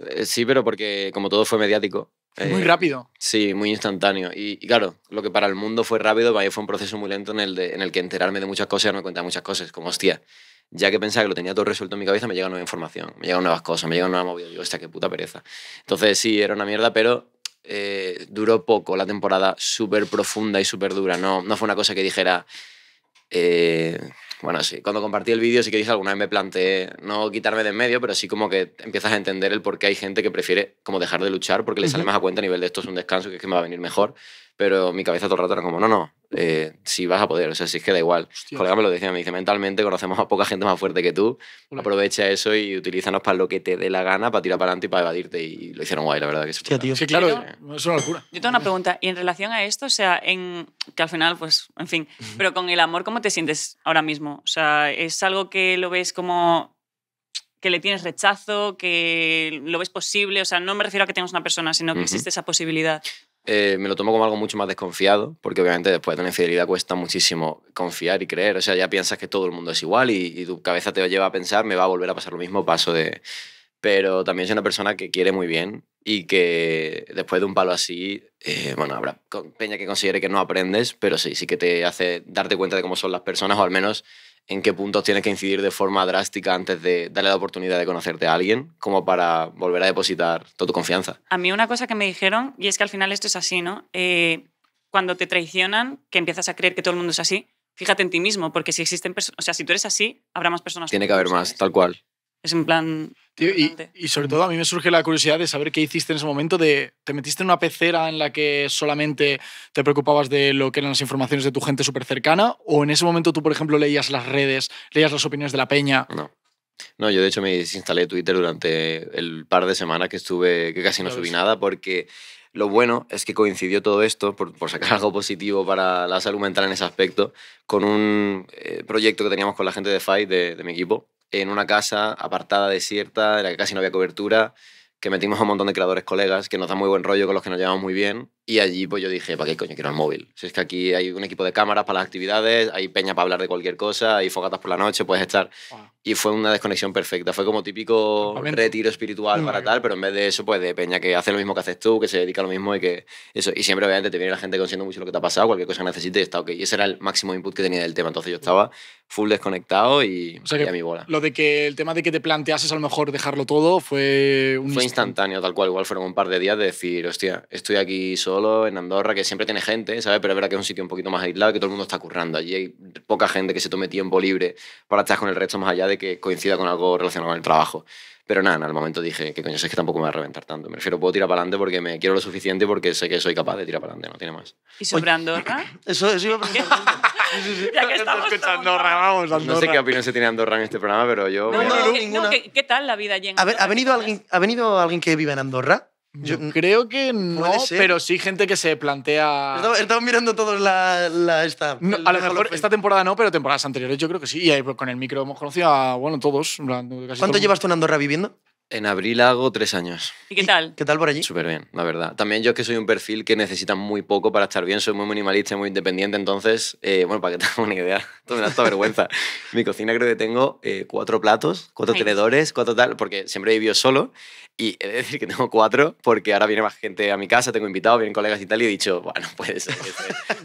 Eh, sí, pero porque como todo fue mediático. Muy eh, rápido. Sí, muy instantáneo. Y, claro, lo que para el mundo fue rápido, para mí fue un proceso muy lento en el, en el que enterarme de muchas cosas y darme cuenta muchas cosas. Como, hostia, ya que pensaba que lo tenía todo resuelto en mi cabeza, me llega nueva información, me llegan nuevas cosas, me llega nueva movida. Digo, esta qué puta pereza. Entonces, sí, era una mierda, pero eh, duró poco la temporada, súper profunda y súper dura. No, no fue una cosa que dijera. Eh, bueno, sí, cuando compartí el vídeo sí que dije alguna vez me planteé no quitarme de en medio, pero sí como que empiezas a entender el por qué hay gente que prefiere como dejar de luchar porque le sale más a cuenta a nivel de esto es un descanso, que es que me va a venir mejor, pero mi cabeza todo el rato era como, no, no, eh, si vas a poder, o sea, si es que da igual. colega me lo decía, me dice, mentalmente conocemos a poca gente más fuerte que tú, aprovecha eso y utilízanos para lo que te dé la gana, para tirar para adelante y para evadirte. Y lo hicieron guay, la verdad. Que Sí, claro, es una locura. Yo tengo una pregunta, y en relación a esto, o sea, en, que al final, pues, en fin, pero con el amor, ¿cómo te sientes ahora mismo? O sea, ¿es algo que lo ves como que le tienes rechazo, que lo ves posible. O sea, no me refiero a que tengas una persona, sino que existe esa posibilidad. Eh, me lo tomo como algo mucho más desconfiado, porque obviamente después de una infidelidad cuesta muchísimo confiar y creer. O sea, ya piensas que todo el mundo es igual y, tu cabeza te lleva a pensar, me va a volver a pasar lo mismo, paso de... Pero también soy una persona que quiere muy bien y que después de un palo así, eh, bueno, habrá peña que considere que no aprendes, pero sí, sí que te hace darte cuenta de cómo son las personas o al menos en qué puntos tienes que incidir de forma drástica antes de darle la oportunidad de conocerte a alguien, como para volver a depositar toda tu confianza. A mí una cosa que me dijeron, y es que al final esto es así, ¿no? Eh, cuando te traicionan, que empiezas a creer que todo el mundo es así, fíjate en ti mismo, porque si existen personas, o sea, si tú eres así, habrá más personas. Tiene que haber más, tal cual. Es en plan... y, sobre todo a mí me surge la curiosidad de saber qué hiciste en ese momento de te metiste en una pecera en la que solamente te preocupabas de lo que eran las informaciones de tu gente súper cercana o en ese momento tú por ejemplo leías las redes leías las opiniones de la peña no no yo de hecho me desinstalé Twitter durante el par de semanas que estuve que casi no subí nada porque lo bueno es que coincidió todo esto, por, sacar algo positivo para la salud mental en ese aspecto, con un eh, proyecto que teníamos con la gente de FAI, de, de mi equipo, en una casa apartada, desierta, en la que casi no había cobertura, que metimos a un montón de creadores colegas, que nos da muy buen rollo, con los que nos llevamos muy bien. Y allí pues yo dije, ¿para qué coño quiero el móvil? Si es que aquí hay un equipo de cámaras para las actividades, hay peña para hablar de cualquier cosa, hay fogatas por la noche, puedes estar... Y fue una desconexión perfecta, fue como típico retiro espiritual para tal, pero en vez de eso, pues de peña que hace lo mismo que haces tú, que se dedica a lo mismo y que... Eso, y siempre obviamente te viene la gente consiguiendo mucho lo que te ha pasado, cualquier cosa que necesites, está ok. Y ese era el máximo input que tenía del tema, entonces yo estaba full desconectado y, mi bola. Lo de que el tema de que te planteases a lo mejor dejarlo todo fue un Fue instantáneo, tal cual. Igual fueron un par de días de decir, hostia, estoy aquí solo en Andorra, que siempre tiene gente, ¿sabes? Pero es verdad que es un sitio un poquito más aislado que todo el mundo está currando. Allí hay poca gente que se tome tiempo libre para estar con el resto más allá de que coincida con algo relacionado con el trabajo. Pero nada, al momento dije, que coño, es que tampoco me va a reventar tanto. Me refiero, puedo tirar para adelante porque me quiero lo suficiente porque sé que soy capaz de tirar para adelante, no tiene más. ¿Y sobre Andorra? Eso, eso iba a Ya que estamos Andorra, vamos, Andorra. No sé qué opinión se tiene Andorra en este programa, pero yo... No, ¿qué, tal la vida allí en ¿ha venido, alguien, ¿ha venido alguien que vive en Andorra? Yo mm. creo que no, pero sí gente que se plantea. Estamos mirando todos la, esta. a lo mejor esta temporada no, pero temporadas anteriores yo creo que sí. Y ahí, pues, con el micro hemos conocido a bueno, todos. ¿Cuánto llevas tú en Andorra viviendo? En abril hago tres años. ¿Y qué tal? ¿Qué tal por allí? Súper bien, la verdad. También yo es que soy un perfil que necesita muy poco para estar bien, soy muy minimalista y muy independiente, entonces, eh, bueno, para que te hagas una idea, esto me da hasta vergüenza. Mi cocina creo que tengo eh, cuatro platos, cuatro tenedores, cuatro tal, porque siempre he vivido solo y he de decir que tengo cuatro porque ahora viene más gente a mi casa, tengo invitados, vienen colegas y tal, y he dicho, bueno, puedes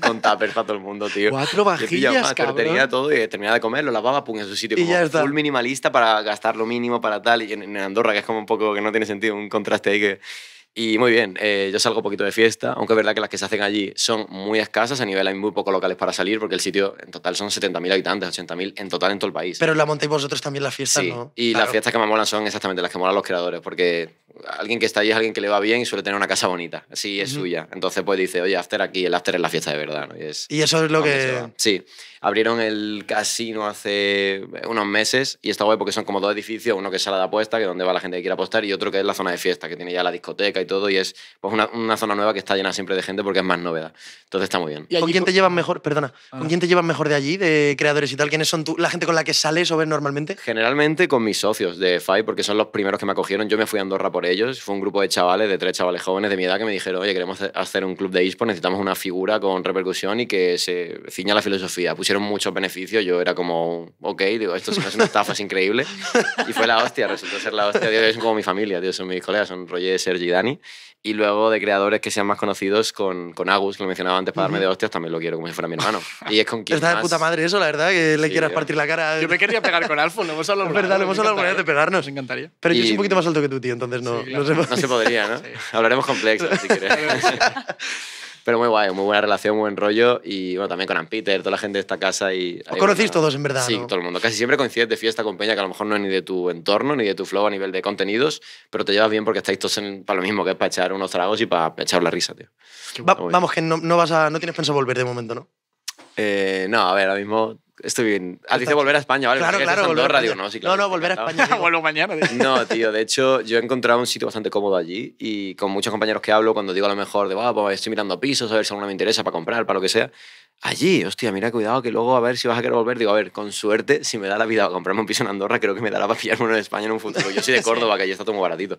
con tapers para todo el mundo, tío. Cuatro vajillas, cabrón. todo y terminaba de comer, lo lavaba, pum, en su sitio, y como full minimalista para gastar lo mínimo, para tal, y en Andorra que es como un poco que no tiene sentido, un contraste ahí que... Y muy bien, eh, yo salgo un poquito de fiesta, aunque es verdad que las que se hacen allí son muy escasas, a nivel hay muy pocos locales para salir, porque el sitio en total son 70.000 habitantes, 80.000 en total en todo el país. Pero la montáis vosotros también las fiestas, sí, Y las fiestas que más molan son exactamente las que molan los creadores, porque alguien que está allí es alguien que le va bien y suele tener una casa bonita. Sí, es suya. Entonces, pues dice, oye, after aquí, el after es la fiesta de verdad. Y, eso es lo que. Sí. Abrieron el casino hace unos meses y está guay porque son como dos edificios: uno que es sala de apuesta, que es donde va la gente que quiere apostar, y otro que es la zona de fiesta, que tiene ya la discoteca y todo. Y es pues, una, zona nueva que está llena siempre de gente porque es más novedad. Entonces, está muy bien. ¿Y ¿Con quién te llevas mejor? Perdona. ¿Con ah. quién te llevas mejor de allí, de creadores y tal? ¿Quiénes son tú, la gente con la que sales o ves normalmente? Generalmente con mis socios de FI porque son los primeros que me acogieron. Yo me fui a Andorra por ellos. Fue un grupo de chavales, de tres chavales jóvenes de mi edad, que me dijeron, oye, queremos hacer un club de eSport, necesitamos una figura con repercusión y que se ciña la filosofía. Pusieron muchos beneficios, yo era como, ok, digo, esto es una estafa, es increíble. Y fue la hostia, resultó ser la hostia. Dios, son como mi familia, Dios, son mis colegas, son Roger, Sergi y Dani. Y luego de creadores que sean más conocidos con, con Agus, que lo mencionaba antes, para darme de hostias, también lo quiero como si fuera mi hermano. Y es con quien Está de puta madre eso, la verdad, que le quieras partir la cara. Yo me quería pegar con Alfon, no hemos hablado. Es verdad, no hemos hablado de pegarnos. encantaría. Pero yo soy un poquito más alto que tú, tío, entonces no no, se podría. No Hablaremos Pero muy guay, muy buena relación, buen rollo. Y bueno, también con Peter, toda la gente de esta casa. Y, ¿Os conocéis todos en verdad? Sí, todo el mundo. Casi siempre coincides de fiesta con Peña, que a lo mejor no es ni de tu entorno, ni de tu flow a nivel de contenidos, pero te llevas bien porque estáis todos para lo mismo, que es para echar unos tragos y para echar la risa, tío. vamos, que no, vas a, no tienes pensado volver de momento, ¿no? Eh, no, a ver, ahora mismo estoy bien. Ah, dice volver a España, ¿vale? Claro, claro. Volver a digo, no, No, volver a España. Vuelvo mañana. No, tío, de hecho, yo he encontrado un sitio bastante cómodo allí y con muchos compañeros que hablo, cuando digo a lo mejor de, va, pues estoy mirando pisos, a ver si alguno me interesa para comprar, para lo que sea, allí. Hostia, mira, cuidado, que luego a ver si vas a querer volver. Digo, a ver, con suerte, si me da la vida a comprarme un piso en Andorra, creo que me dará para pillarme uno en España en un futuro. Yo soy de Córdoba, que allí está todo muy baratito.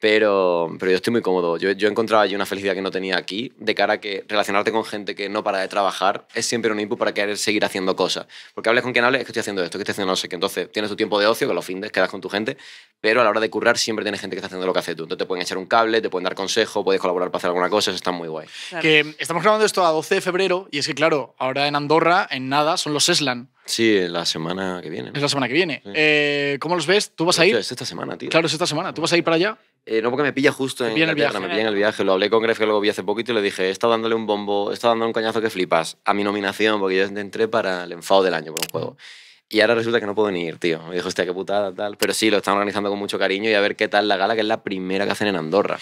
Pero, pero yo estoy muy cómodo. Yo, yo allí una felicidad que no tenía aquí, de cara a que relacionarte con gente que no para de trabajar es siempre un input para querer seguir haciendo cosas. Porque hables con quien hables, es que estoy haciendo esto, que estoy haciendo no sé qué. Entonces, tienes tu tiempo de ocio, que lo findes, quedas con tu gente, pero a la hora de currar siempre tienes gente que está haciendo lo que haces tú. Entonces, te pueden echar un cable, te pueden dar consejo, puedes colaborar para hacer alguna cosa, eso está muy guay. Que estamos grabando esto a 12 de febrero y es que, claro, ahora en Andorra, en nada, son los Eslan. Sí, la semana que viene. Es la semana que viene. Eh, ¿Cómo los ves? ¿Tú vas a ir? Es esta semana, tío. Claro, es esta semana. ¿Tú vas a ir para allá? Eh, no, porque me pilla justo en, el viaje. Me el viaje. Lo hablé con Gref, que lo vi hace poquito, y le dije, he dándole un bombo, he estado dándole un cañazo que flipas a mi nominación, porque yo entré para el enfado del año por un juego. Y ahora resulta que no puedo ni ir, tío. Me dijo, hostia, qué putada, tal. Pero sí, lo están organizando con mucho cariño y a ver qué tal la gala, que es la primera que hacen en Andorra.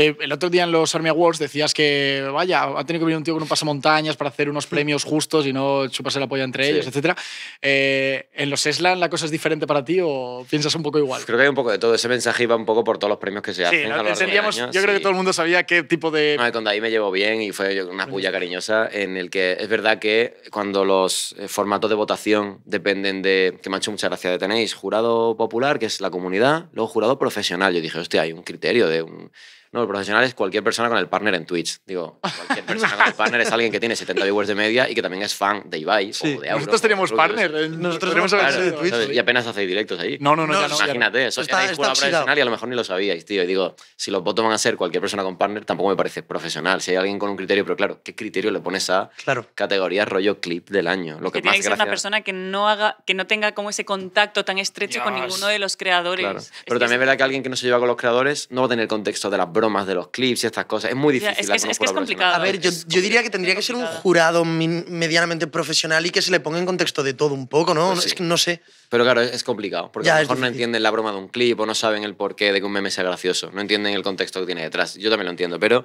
Eh, el otro día en los Army Awards decías que, vaya, ha tenido que venir un tío con un pasamontañas para hacer unos premios justos y no chuparse el apoyo entre ellos, etc. Eh, ¿En los Eslan la cosa es diferente para ti o piensas un poco igual? Creo que hay un poco de todo. Ese mensaje iba un poco por todos los premios que se hacen. yo creo que todo el mundo sabía qué tipo de. No, con ahí me llevo bien y fue una pues puya cariñosa en el que es verdad que cuando los eh, formatos de votación dependen de. que me ha hecho mucha gracia de tenéis, jurado popular, que es la comunidad, luego jurado profesional. Yo dije, hostia, hay un criterio de un no, el profesional es cualquier persona con el partner en Twitch. Digo, cualquier persona con el partner es alguien que tiene 70 viewers de media y que también es fan de Ibai o de Auro. Nosotros teníamos partner. Nosotros tenemos a ver. de Twitch. Y apenas hacéis directos ahí. No, no, no. no, imagínate, eso estáis profesional y a lo mejor ni lo sabíais, tío. Y digo, si los votos van a ser cualquier persona con partner, tampoco me parece profesional. Si hay alguien con un criterio, pero claro, ¿qué criterio le pones a claro. categoría rollo clip del año? Lo que, que más que ser una persona que no, haga, que no tenga como ese contacto tan estrecho con ninguno de los creadores. Pero también es verdad que alguien que no se lleva con los creadores no va a tener contexto de las bromas más de los clips y estas cosas. Es muy difícil. es, que es complicado. A ver, yo, yo diría que tendría que ser un jurado medianamente profesional y que se le ponga en contexto de todo un poco, ¿no? Pues es que no sé. Pero claro, es, complicado, porque a lo mejor no entienden la broma de un clip o no saben el porqué de que un meme sea gracioso, no entienden el contexto que tiene detrás. Yo también lo entiendo, pero,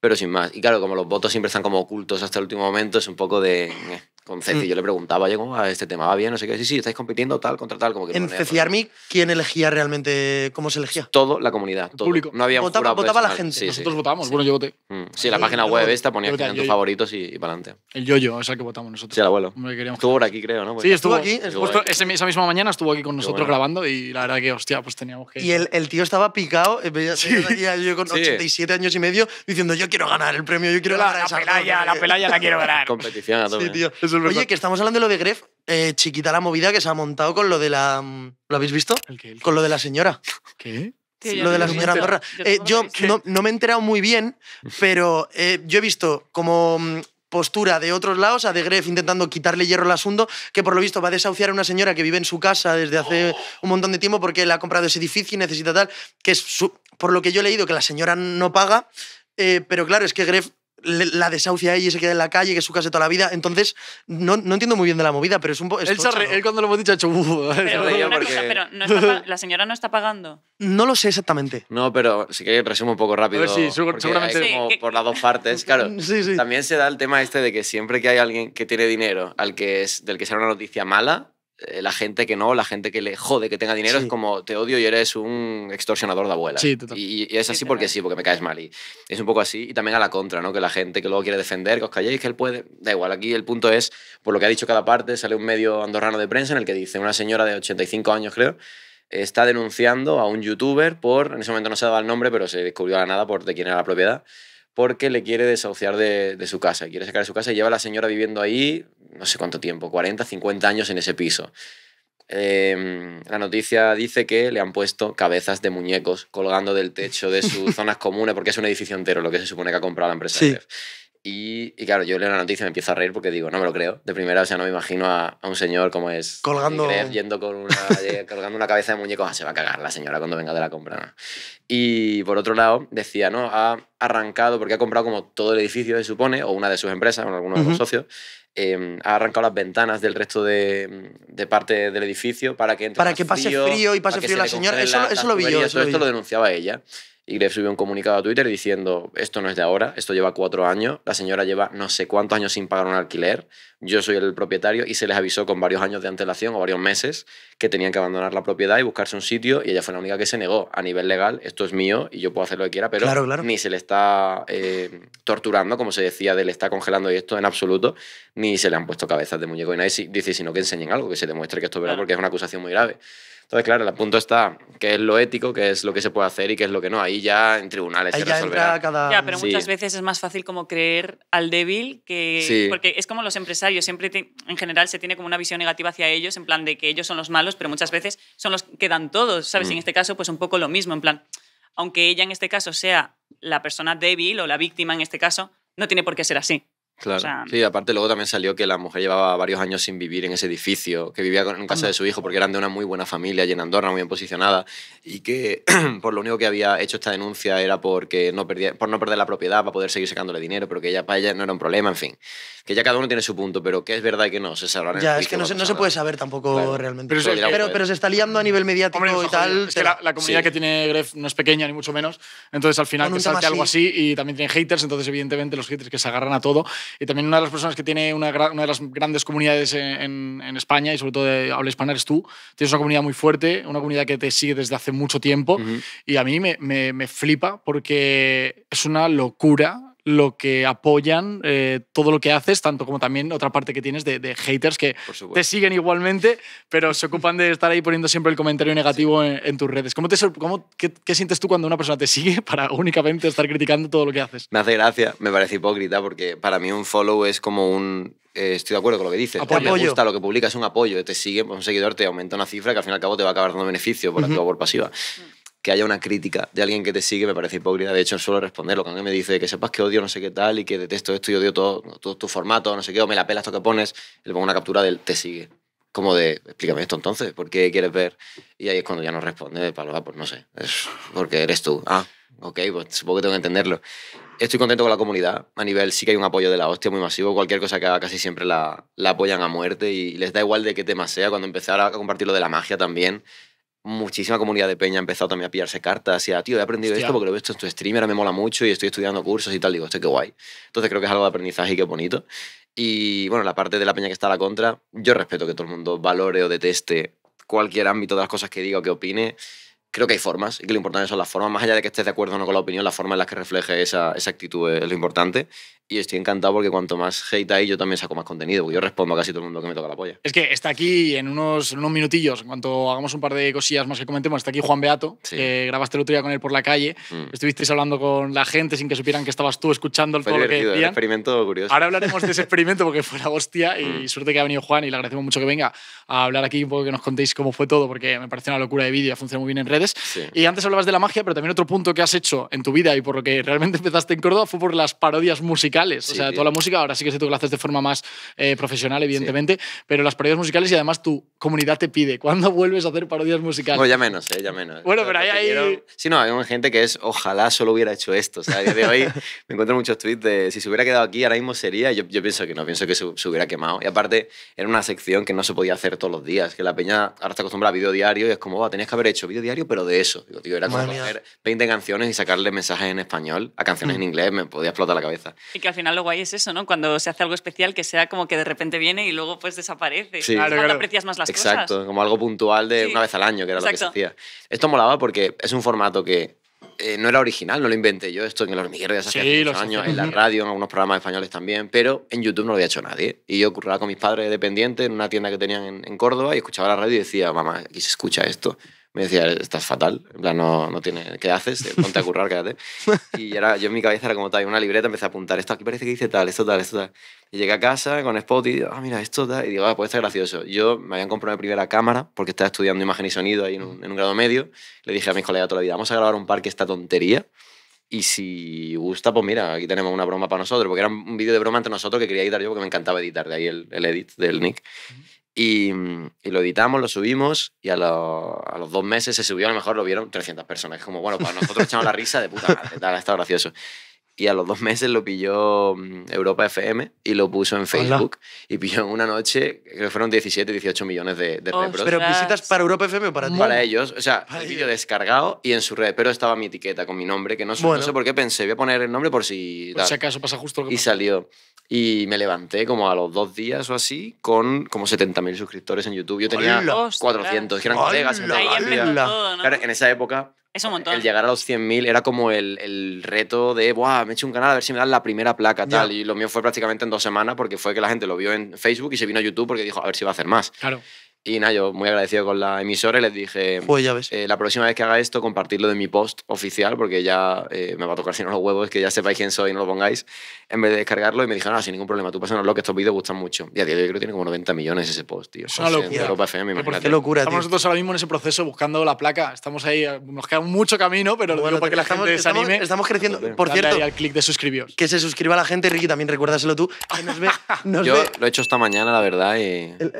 pero sin más. Y claro, como los votos siempre están como ocultos hasta el último momento, es un poco de... Eh, con Ceci. Mm. Yo le preguntaba, yo ¿cómo este tema? ¿Va bien? No sé qué. Sí, sí, estáis compitiendo tal contra tal. Como que en Ceci Army, ¿quién elegía realmente? ¿Cómo se elegía? Todo, la comunidad. Todo. Público. No había Votaba, la gente. Nosotros votamos. Bueno, yo voté. Mm. Sí, la página web esta ponía que eran tus favoritos y, para adelante. El yo-yo, esa que votamos nosotros. Sí, el abuelo. Estuvo por aquí, creo, ¿no? sí, estuvo, aquí. esa misma mañana estuvo aquí con nosotros grabando y la verdad que, hostia, pues teníamos que. Y el, tío estaba picado. Yo con 87 años y medio diciendo, yo quiero ganar el premio, yo quiero la pelaya, la pelaya la quiero ganar. Competición a todos. Sí, tío. Oye, que estamos hablando de lo de Gref, eh, chiquita la movida que se ha montado con lo de la. Mm, ¿Lo habéis visto? Con lo de la señora. ¿Qué? lo de la señora yo eh, no, me he enterado muy bien, pero eh, yo he visto como mm, postura de otros lados, a De Gref intentando quitarle hierro al asunto, que por lo visto va a desahuciar a una señora que vive en su casa desde hace oh. un montón de tiempo porque le ha comprado ese edificio y necesita tal, que es por lo que yo he leído que la señora no paga, pero claro, es que Gref la desahucia ella y se queda en la calle, que es su casa toda la vida. Entonces, no, no entiendo muy bien de la movida, pero es un poco. Él, cuando lo hemos dicho ha hecho. la señora no está pagando. No lo sé exactamente. No, pero sí que resumo un poco rápido. sí, seguramente. por las dos partes, claro. También se da el tema este de que siempre que hay alguien que tiene dinero al que es, del que sale una noticia mala, eh, la gente que no, la gente que le jode que tenga dinero, es como te odio y eres un extorsionador de abuela. y, es así porque sí, porque me caes mal. Y es un poco así. Y también a la contra, ¿no? Que la gente que luego quiere defender, que os calléis, que él puede. Da igual, aquí el punto es, por lo que ha dicho cada parte, sale un medio andorrano de prensa en el que dice, una señora de 85 años, creo, está denunciando a un youtuber por, en ese momento no se daba el nombre, pero se descubrió a la nada por de quién era la propiedad porque le quiere desahuciar de, su casa, quiere sacar de su casa y lleva a la señora viviendo ahí no sé cuánto tiempo, 40, 50 años en ese piso. Em, la noticia dice que le han puesto cabezas de muñecos colgando del techo de sus zonas comunes, porque es un edificio entero lo que se supone que ha comprado la empresa. y, claro, yo leo la noticia y me empiezo a reír porque digo, no me lo creo. De primera, o sea, no me imagino a, un señor como es. Eh, colgando. yendo con una, eh, colgando una cabeza de muñecos. Ah, se va a cagar la señora cuando venga de la compra. Y por otro lado, decía, ¿no? Ha arrancado, porque ha comprado como todo el edificio, se supone, o una de sus empresas, o alguno de sus socios. Em, ha arrancado las ventanas del resto de, mm, parte del edificio para que Para que pase frío, y pase frío la señora. Eso, lo vi yo. esto lo denunciaba ella. Y Gref subió un comunicado a Twitter diciendo, esto no es de ahora, esto lleva cuatro años, la señora lleva no sé cuántos años sin pagar un alquiler, yo soy el propietario y se les avisó con varios años de antelación o varios meses que tenían que abandonar la propiedad y buscarse un sitio y ella fue la única que se negó a nivel legal, esto es mío y yo puedo hacer lo que quiera, pero ni se le está eh, torturando, como se decía, de le está congelando y esto en absoluto, ni se le han puesto cabezas de muñeco y nadie dice, sino que enseñen algo, que se demuestre que esto es verdad, porque es una acusación muy grave. Entonces, claro, el punto está qué es lo ético, qué es lo que se puede hacer y qué es lo que no. Ahí ya en tribunales se resolverá. pero muchas veces es más fácil como creer al débil que... Porque es como los empresarios, siempre en general se tiene como una visión negativa hacia ellos, en plan de que ellos son los malos, pero muchas veces son los que dan todos, ¿sabes? en mm. este caso, pues un poco lo mismo, en plan, aunque ella en este caso sea la persona débil o la víctima en este caso, no tiene por qué ser así. Claro. sí, aparte luego también salió que la mujer llevaba varios años sin vivir en ese edificio, que vivía en casa de su hijo porque eran de una muy buena familia y en Andorra muy bien posicionada y que por lo único que había hecho esta denuncia era porque no por no perder la propiedad para poder seguir sacándole dinero, pero que para ella no era un problema, en fin. Que ya cada uno tiene su punto, pero que es verdad que no, se sabrá. Ya, es que no se, no se, puede saber tampoco realmente. Pero, se está liando a nivel mediático y tal. que la, comunidad que tiene Gref no es pequeña ni mucho menos, entonces al final que salte algo así y también tiene haters, entonces evidentemente los haters que se agarran a todo y también una de las personas que tiene una, una de las grandes comunidades en, España y sobre todo de habla hispana es tú. Tienes una comunidad muy fuerte, una comunidad que te sigue desde hace mucho tiempo y a mí me, me, me flipa porque es una locura lo que apoyan eh, todo lo que haces, tanto como también otra parte que tienes de, haters que te siguen igualmente, pero se ocupan de estar ahí poniendo siempre el comentario negativo en, tus redes. ¿Cómo te, qué, sientes tú cuando una persona te sigue para únicamente estar criticando todo lo que haces? Me hace gracia, me parece hipócrita, porque para mí un follow es como un... Eh, estoy de acuerdo con lo que dices, apoyo. me gusta lo que publicas, es un apoyo, te sigue, un seguidor te aumenta una cifra que al fin y al cabo te va a acabar dando beneficio por tu o por pasiva. Mm que haya una crítica de alguien que te sigue me parece hipócrita. De hecho, suelo responderlo lo que alguien me dice, que sepas que odio no sé qué tal y que detesto esto y odio todo, todo tu formato, no sé qué, o me la pelas esto que pones, le pongo una captura del te sigue. Como de, explícame esto entonces, ¿por qué quieres ver? Y ahí es cuando ya no responde, de pues no sé, es porque eres tú. Ah, ok, pues supongo que tengo que entenderlo. Estoy contento con la comunidad. A nivel sí que hay un apoyo de la hostia muy masivo. Cualquier cosa que haga casi siempre la, la apoyan a muerte y les da igual de qué tema sea. Cuando empezar a compartir lo de la magia también, muchísima comunidad de peña ha empezado también a pillarse cartas y a, tío, he aprendido esto porque lo he visto en tu streamer me mola mucho y estoy estudiando cursos y tal. Digo, este qué guay. Entonces creo que es algo de aprendizaje y qué bonito. Y bueno, la parte de la peña que está a la contra, yo respeto que todo el mundo valore o deteste cualquier ámbito de las cosas que diga o que opine. Creo que hay formas y que lo importante son las formas, más allá de que estés de acuerdo o no con la opinión, la forma en la que refleje esa, esa actitud es lo importante. Y estoy encantado porque cuanto más hate hay, yo también saco más contenido, porque yo respondo a casi todo el mundo que me toca la polla. Es que está aquí en unos, minutillos, en cuanto hagamos un par de cosillas más que comentemos, está aquí Juan Beato, grabaste el otro día con él por la calle, mm. estuvisteis hablando con la gente sin que supieran que estabas tú escuchando el todo lo que decían. experimento curioso. Ahora hablaremos de ese experimento porque fue la hostia y mm. suerte que ha venido Juan y le agradecemos mucho que venga a hablar aquí un poco que nos contéis cómo fue todo, porque me parece una locura de vídeo, funciona muy bien en redes. Y antes hablabas de la magia, pero también otro punto que has hecho en tu vida y por lo que realmente empezaste en Córdoba fue por las parodias musicales o sea, toda la música, ahora sí que se tú lo haces de forma más eh, profesional, evidentemente, pero las parodias musicales y además tu comunidad te pide, ¿cuándo vuelves a hacer parodias musicales? Bueno, ya menos, eh, ya menos. Bueno, pero, hay ahí Sí, no, hay gente que es, ojalá solo hubiera hecho esto. O sea, de hoy me encuentro muchos tweets de, si se hubiera quedado aquí, ahora mismo sería, yo, pienso que no, pienso que se, hubiera quemado. Y aparte, era una sección que no se podía hacer todos los días, que la peña ahora está acostumbrada a vídeo diario y es como, va, tenías que haber hecho vídeo diario, pero de eso. era como hacer 20 canciones y sacarle mensajes en español a canciones mm. en inglés, me podía explotar la cabeza que al final lo guay es eso, ¿no? Cuando se hace algo especial que sea como que de repente viene y luego pues desaparece. Sí, claro, claro. aprecias más las Exacto, cosas. Exacto, como algo puntual de una vez al año, que era lo que se hacía. Esto molaba porque es un formato que eh, no era original, no lo inventé yo, esto en el hormiguero de años, en la radio, en algunos programas españoles también, pero en YouTube no lo había hecho nadie. Y yo curraba con mis padres dependientes en una tienda que tenían en, en Córdoba y escuchaba la radio y decía, mamá, aquí se escucha esto me decía, estás fatal, en plan, no, no tiene, ¿qué haces? Eh, ponte a currar, quédate. Y era, yo en mi cabeza era como tal, una libreta, empecé a apuntar, esto aquí parece que dice tal, esto tal, esto tal. Y llegué a casa con Spot y digo, ah, mira, esto tal, y digo, ah, pues está gracioso. Yo me habían comprado mi primera cámara porque estaba estudiando imagen y sonido ahí en un, grado medio. Le dije a mis colegas toda la vida, vamos a grabar un parque esta tontería. Y si gusta, pues mira, aquí tenemos una broma para nosotros, porque era un vídeo de broma entre nosotros que quería editar yo porque me encantaba editar, de ahí el, edit del Nick. Mm, y, lo editamos, lo subimos y a, a, los dos meses se subió, a lo mejor lo vieron 300 personas. Es como, bueno, para nosotros echamos la risa de puta madre, tal, gracioso y a los dos meses lo pilló mm, Europa FM y lo puso en Facebook. Y pilló en una noche, que fueron 17, 18 millones de, de ¿Pero visitas para Europa FM o para ti? Para ellos, o sea, el vídeo descargado y en su red, pero estaba mi etiqueta con mi nombre, que no, sé por qué pensé, voy a poner el nombre por si... Por si acaso pasa justo lo que Y salió. Y me levanté como a los dos días o así con como 70.000 suscriptores en YouTube. Yo tenía 400, que eran colegas. En, en esa época es un montón. El llegar a los 100.000 era como el, reto de, Buah, me he hecho un canal a ver si me dan la primera placa, tal. Y lo mío fue prácticamente en dos semanas porque fue que la gente lo vio en Facebook y se vino a YouTube porque dijo, a ver si va a hacer más. Claro. Y nada, yo muy agradecido con la emisora y les dije, pues ya ves. Eh, la próxima vez que haga esto, compartirlo de mi post oficial, porque ya eh, me va a tocar si no los huevos, que ya sepáis quién soy y no lo pongáis, en vez de descargarlo. Y me dijeron, no, ah, sin ningún problema, tú pásanoslo, que estos vídeos gustan mucho. Y a día creo que tiene como 90 millones ese post, tío. Es una locura. Qué locura, Estamos nosotros ahora mismo en ese proceso buscando la placa. Estamos ahí, nos queda mucho camino, pero bueno, digo para que la gente se anime. Estamos creciendo. Por, cierto, al clic de suscribir Que se suscriba la gente, Ricky, también recuérdaselo tú. Que nos ve, yo lo he hecho esta mañana, la verdad, y el,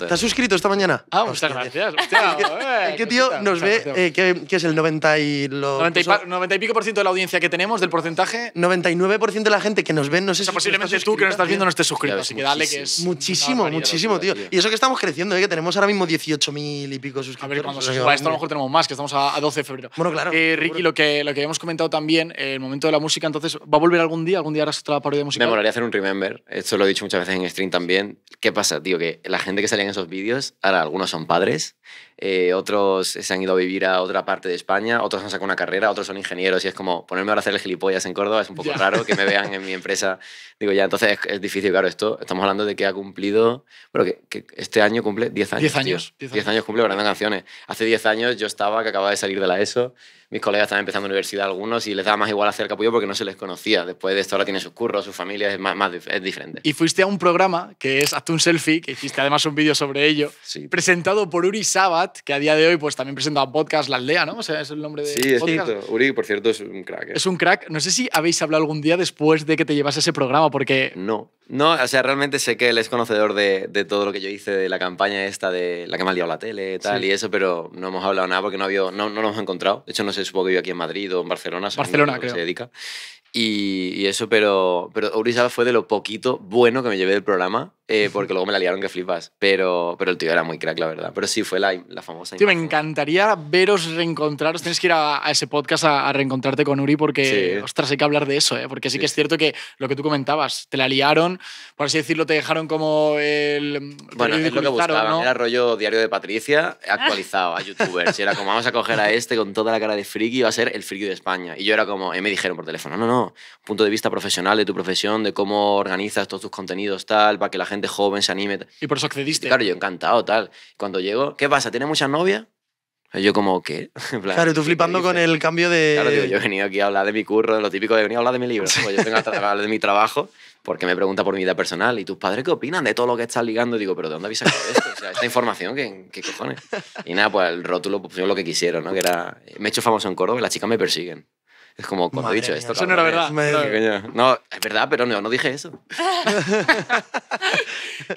¿Estás suscrito? esta mañana. Ah, muchas gracias. Hostia, ¿Qué tío nos ve? Eh, que, es el 90 y, lo, 90, y pico por ciento de la audiencia que tenemos, del porcentaje? 99% de la gente que nos ve, no sé si posiblemente tú que nos estás viendo no estés suscrito. que dale que es. Muchísimo, muchísimo, tío. Y eso que estamos creciendo, eh, que tenemos ahora mismo 18.000 y pico suscriptores. A ver, cuando esto, a lo mejor tenemos más, que estamos a, 12 de febrero. Bueno, claro. Eh, Ricky, lo que, lo que habíamos comentado también, el momento de la música, entonces, ¿va a volver algún día? ¿Algún día harás otra parodia música? Me molaría hacer un remember. Esto lo he dicho muchas veces en stream también. ¿Qué pasa, tío? Que la gente que salía en esos vídeos ahora algunos son padres, eh, otros se han ido a vivir a otra parte de España, otros han sacado una carrera, otros son ingenieros y es como ponerme ahora a hacer el gilipollas en Córdoba es un poco raro que me vean en mi empresa. Digo, ya, entonces es, difícil, claro, esto estamos hablando de que ha cumplido, bueno, que, este año cumple 10 años. 10 años. 10 años. años. cumple grandes canciones. Hace 10 años yo estaba, que acababa de salir de la ESO, mis colegas estaban empezando universidad algunos y les daba más igual hacer capullo porque no se les conocía. Después de esto ahora tienen sus curros, sus familias, es, más, es diferente. Y fuiste a un programa que es Hazte un selfie, que hiciste además un vídeo sobre ello, presentado por Uri Saba que a día de hoy pues también presenta podcast La Aldea, ¿no? O sea, es el nombre de Sí, es cierto. Uri, por cierto, es un crack. ¿eh? Es un crack. No sé si habéis hablado algún día después de que te llevas ese programa, porque... No. No, o sea, realmente sé que él es conocedor de, de todo lo que yo hice, de la campaña esta, de la que me ha liado la tele y tal, y eso, pero no hemos hablado nada porque no, había, no, no nos hemos encontrado. De hecho, no sé, supongo que vive aquí en Madrid o en Barcelona. Barcelona, creo. Se dedica. Y, eso, pero, pero Urizal fue de lo poquito bueno que me llevé del programa, eh, porque luego me la liaron que flipas. Pero, pero el tío era muy crack, la verdad. Pero sí, fue la, la famosa. Tío, me encantaría veros reencontraros. Tienes que ir a, ese podcast a, reencontrarte con Uri, porque, ostras, hay que hablar de eso, ¿eh? porque sí, que es cierto que lo que tú comentabas, te la liaron, por así decirlo, te dejaron como el. Bueno, es lo que buscaba Era rollo diario de Patricia, actualizado a YouTubers. y era como, vamos a coger a este con toda la cara de friki va a ser el friki de España. Y yo era como, eh, me dijeron por teléfono, no, no Punto de vista profesional de tu profesión, de cómo organizas todos tus contenidos, tal, para que la gente joven se anime. Y por eso accediste. claro, yo encantado, tal. Cuando llego, ¿qué pasa? ¿Tiene muchas novias? Yo como, ¿qué? claro, tú flipando con el cambio de... Claro, yo he venido aquí a hablar de mi curro, lo típico de venir a hablar de mi libro. Pues yo tengo a hablar de mi trabajo porque me pregunta por mi vida personal. ¿Y tus padres qué opinan de todo lo que estás ligando? Y digo, ¿pero de dónde habéis sacado esto? O sea, esta información, ¿qué, cojones? Y nada, pues el rótulo pues, yo lo que quisieron, ¿no? Que era... Me he hecho famoso en Córdoba y las chicas me persiguen. Es como, cuando he dicho esto. Eso no era verdad. No, es verdad, pero no, dije eso.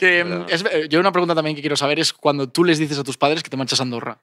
Mm, eh, yo una pregunta también que quiero saber es cuando tú les dices a tus padres que te manchas a Andorra.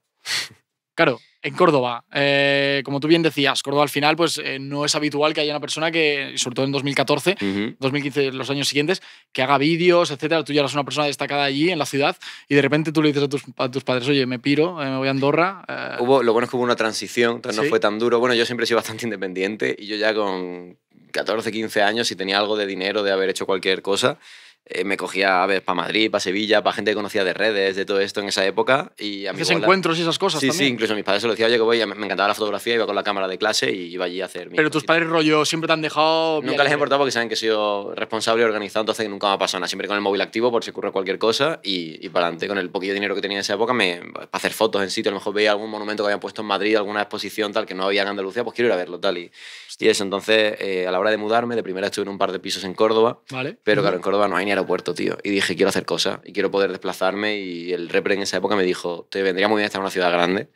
Claro, en Córdoba, eh, como tú bien decías, Córdoba al final pues eh, no es habitual que haya una persona que, sobre todo en 2014, 2015, los años siguientes, que haga vídeos, etcétera. Tú ya eras una persona destacada allí en la ciudad y de repente tú le dices a tus, padres, oye, me piro, eh, me voy a Andorra. Hubo, lo bueno es que hubo una transición, no fue tan duro. Bueno, yo siempre he sido bastante independiente y yo ya con 14, 15 años, y tenía algo de dinero de haber hecho cualquier cosa, eh, me cogía a ver para Madrid, para Sevilla, para gente que conocía de redes, de todo esto en esa época. Y a ¿Haces encuentros y esas cosas Sí, también? sí, incluso mis padres se lo decía, oye, que voy, me encantaba la fotografía, iba con la cámara de clase y iba allí a hacer... Pero tus padres rollo siempre te han dejado... Nunca les he importado porque saben que he sido responsable y organizado, entonces nunca me ha pasado nada. Siempre con el móvil activo por si ocurre cualquier cosa y, y para adelante. Con el poquillo dinero que tenía en esa época, me, para hacer fotos en sitio, a lo mejor veía algún monumento que habían puesto en Madrid, alguna exposición tal, que no había en Andalucía, pues quiero ir a verlo tal. Y, y eso, entonces, eh, a la hora de mudarme, de primera estuve en un par de pisos en Córdoba, vale. pero claro, en Córdoba no hay ni aeropuerto, tío. Y dije, quiero hacer cosas y quiero poder desplazarme. Y el repre en esa época me dijo, te vendría muy bien estar en una ciudad grande.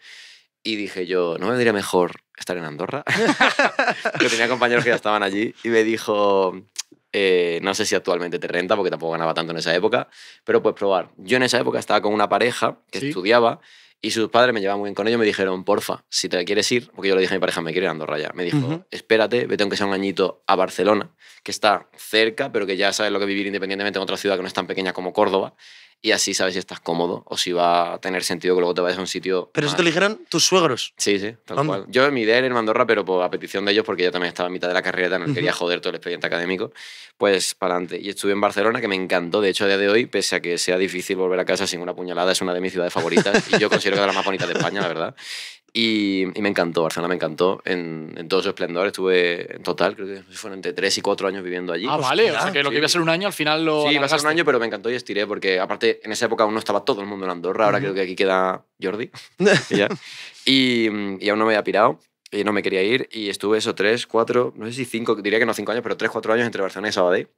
Y dije yo, ¿no me vendría mejor estar en Andorra? Porque tenía compañeros que ya estaban allí. Y me dijo, eh, no sé si actualmente te renta, porque tampoco ganaba tanto en esa época, pero puedes probar. Yo en esa época estaba con una pareja que estudiaba y sus padres me llevaban muy bien con ellos, me dijeron, porfa, si te quieres ir, porque yo le dije a mi pareja, me quiero ir a Andorra Me dijo, espérate, vete aunque sea un añito a Barcelona, que está cerca, pero que ya sabes lo que vivir independientemente en otra ciudad que no es tan pequeña como Córdoba y así sabes si estás cómodo o si va a tener sentido que luego te vayas a un sitio. Pero eso te lo dijeron tus suegros. Sí, sí, tal cual. Yo mi idea era en Andorra, pero a petición de ellos, porque yo también estaba a mitad de la carrera, no quería joder todo el expediente académico, pues para adelante. Y estuve en Barcelona, que me encantó. De hecho, a día de hoy, pese a que sea difícil volver a casa sin una puñalada, es una de mis ciudades favoritas. y yo considero que es la más bonita de España, la verdad. Y, me encantó, Barcelona me encantó en, en, todo su esplendor. Estuve en total, creo que fueron entre 3 y 4 años viviendo allí. Ah, vale, o sea que lo que iba a ser un año al final lo. Sí, iba a ser un año, pero me encantó y estiré porque, aparte, en esa época aún no estaba todo el mundo en Andorra. Ahora creo que aquí queda Jordi. y, ya. Y, y, aún no me había pirado. Y no me quería ir. Y estuve eso 3, 4, no sé si 5, diría que no 5 años, pero 3, 4 años entre Barcelona y Sabadell.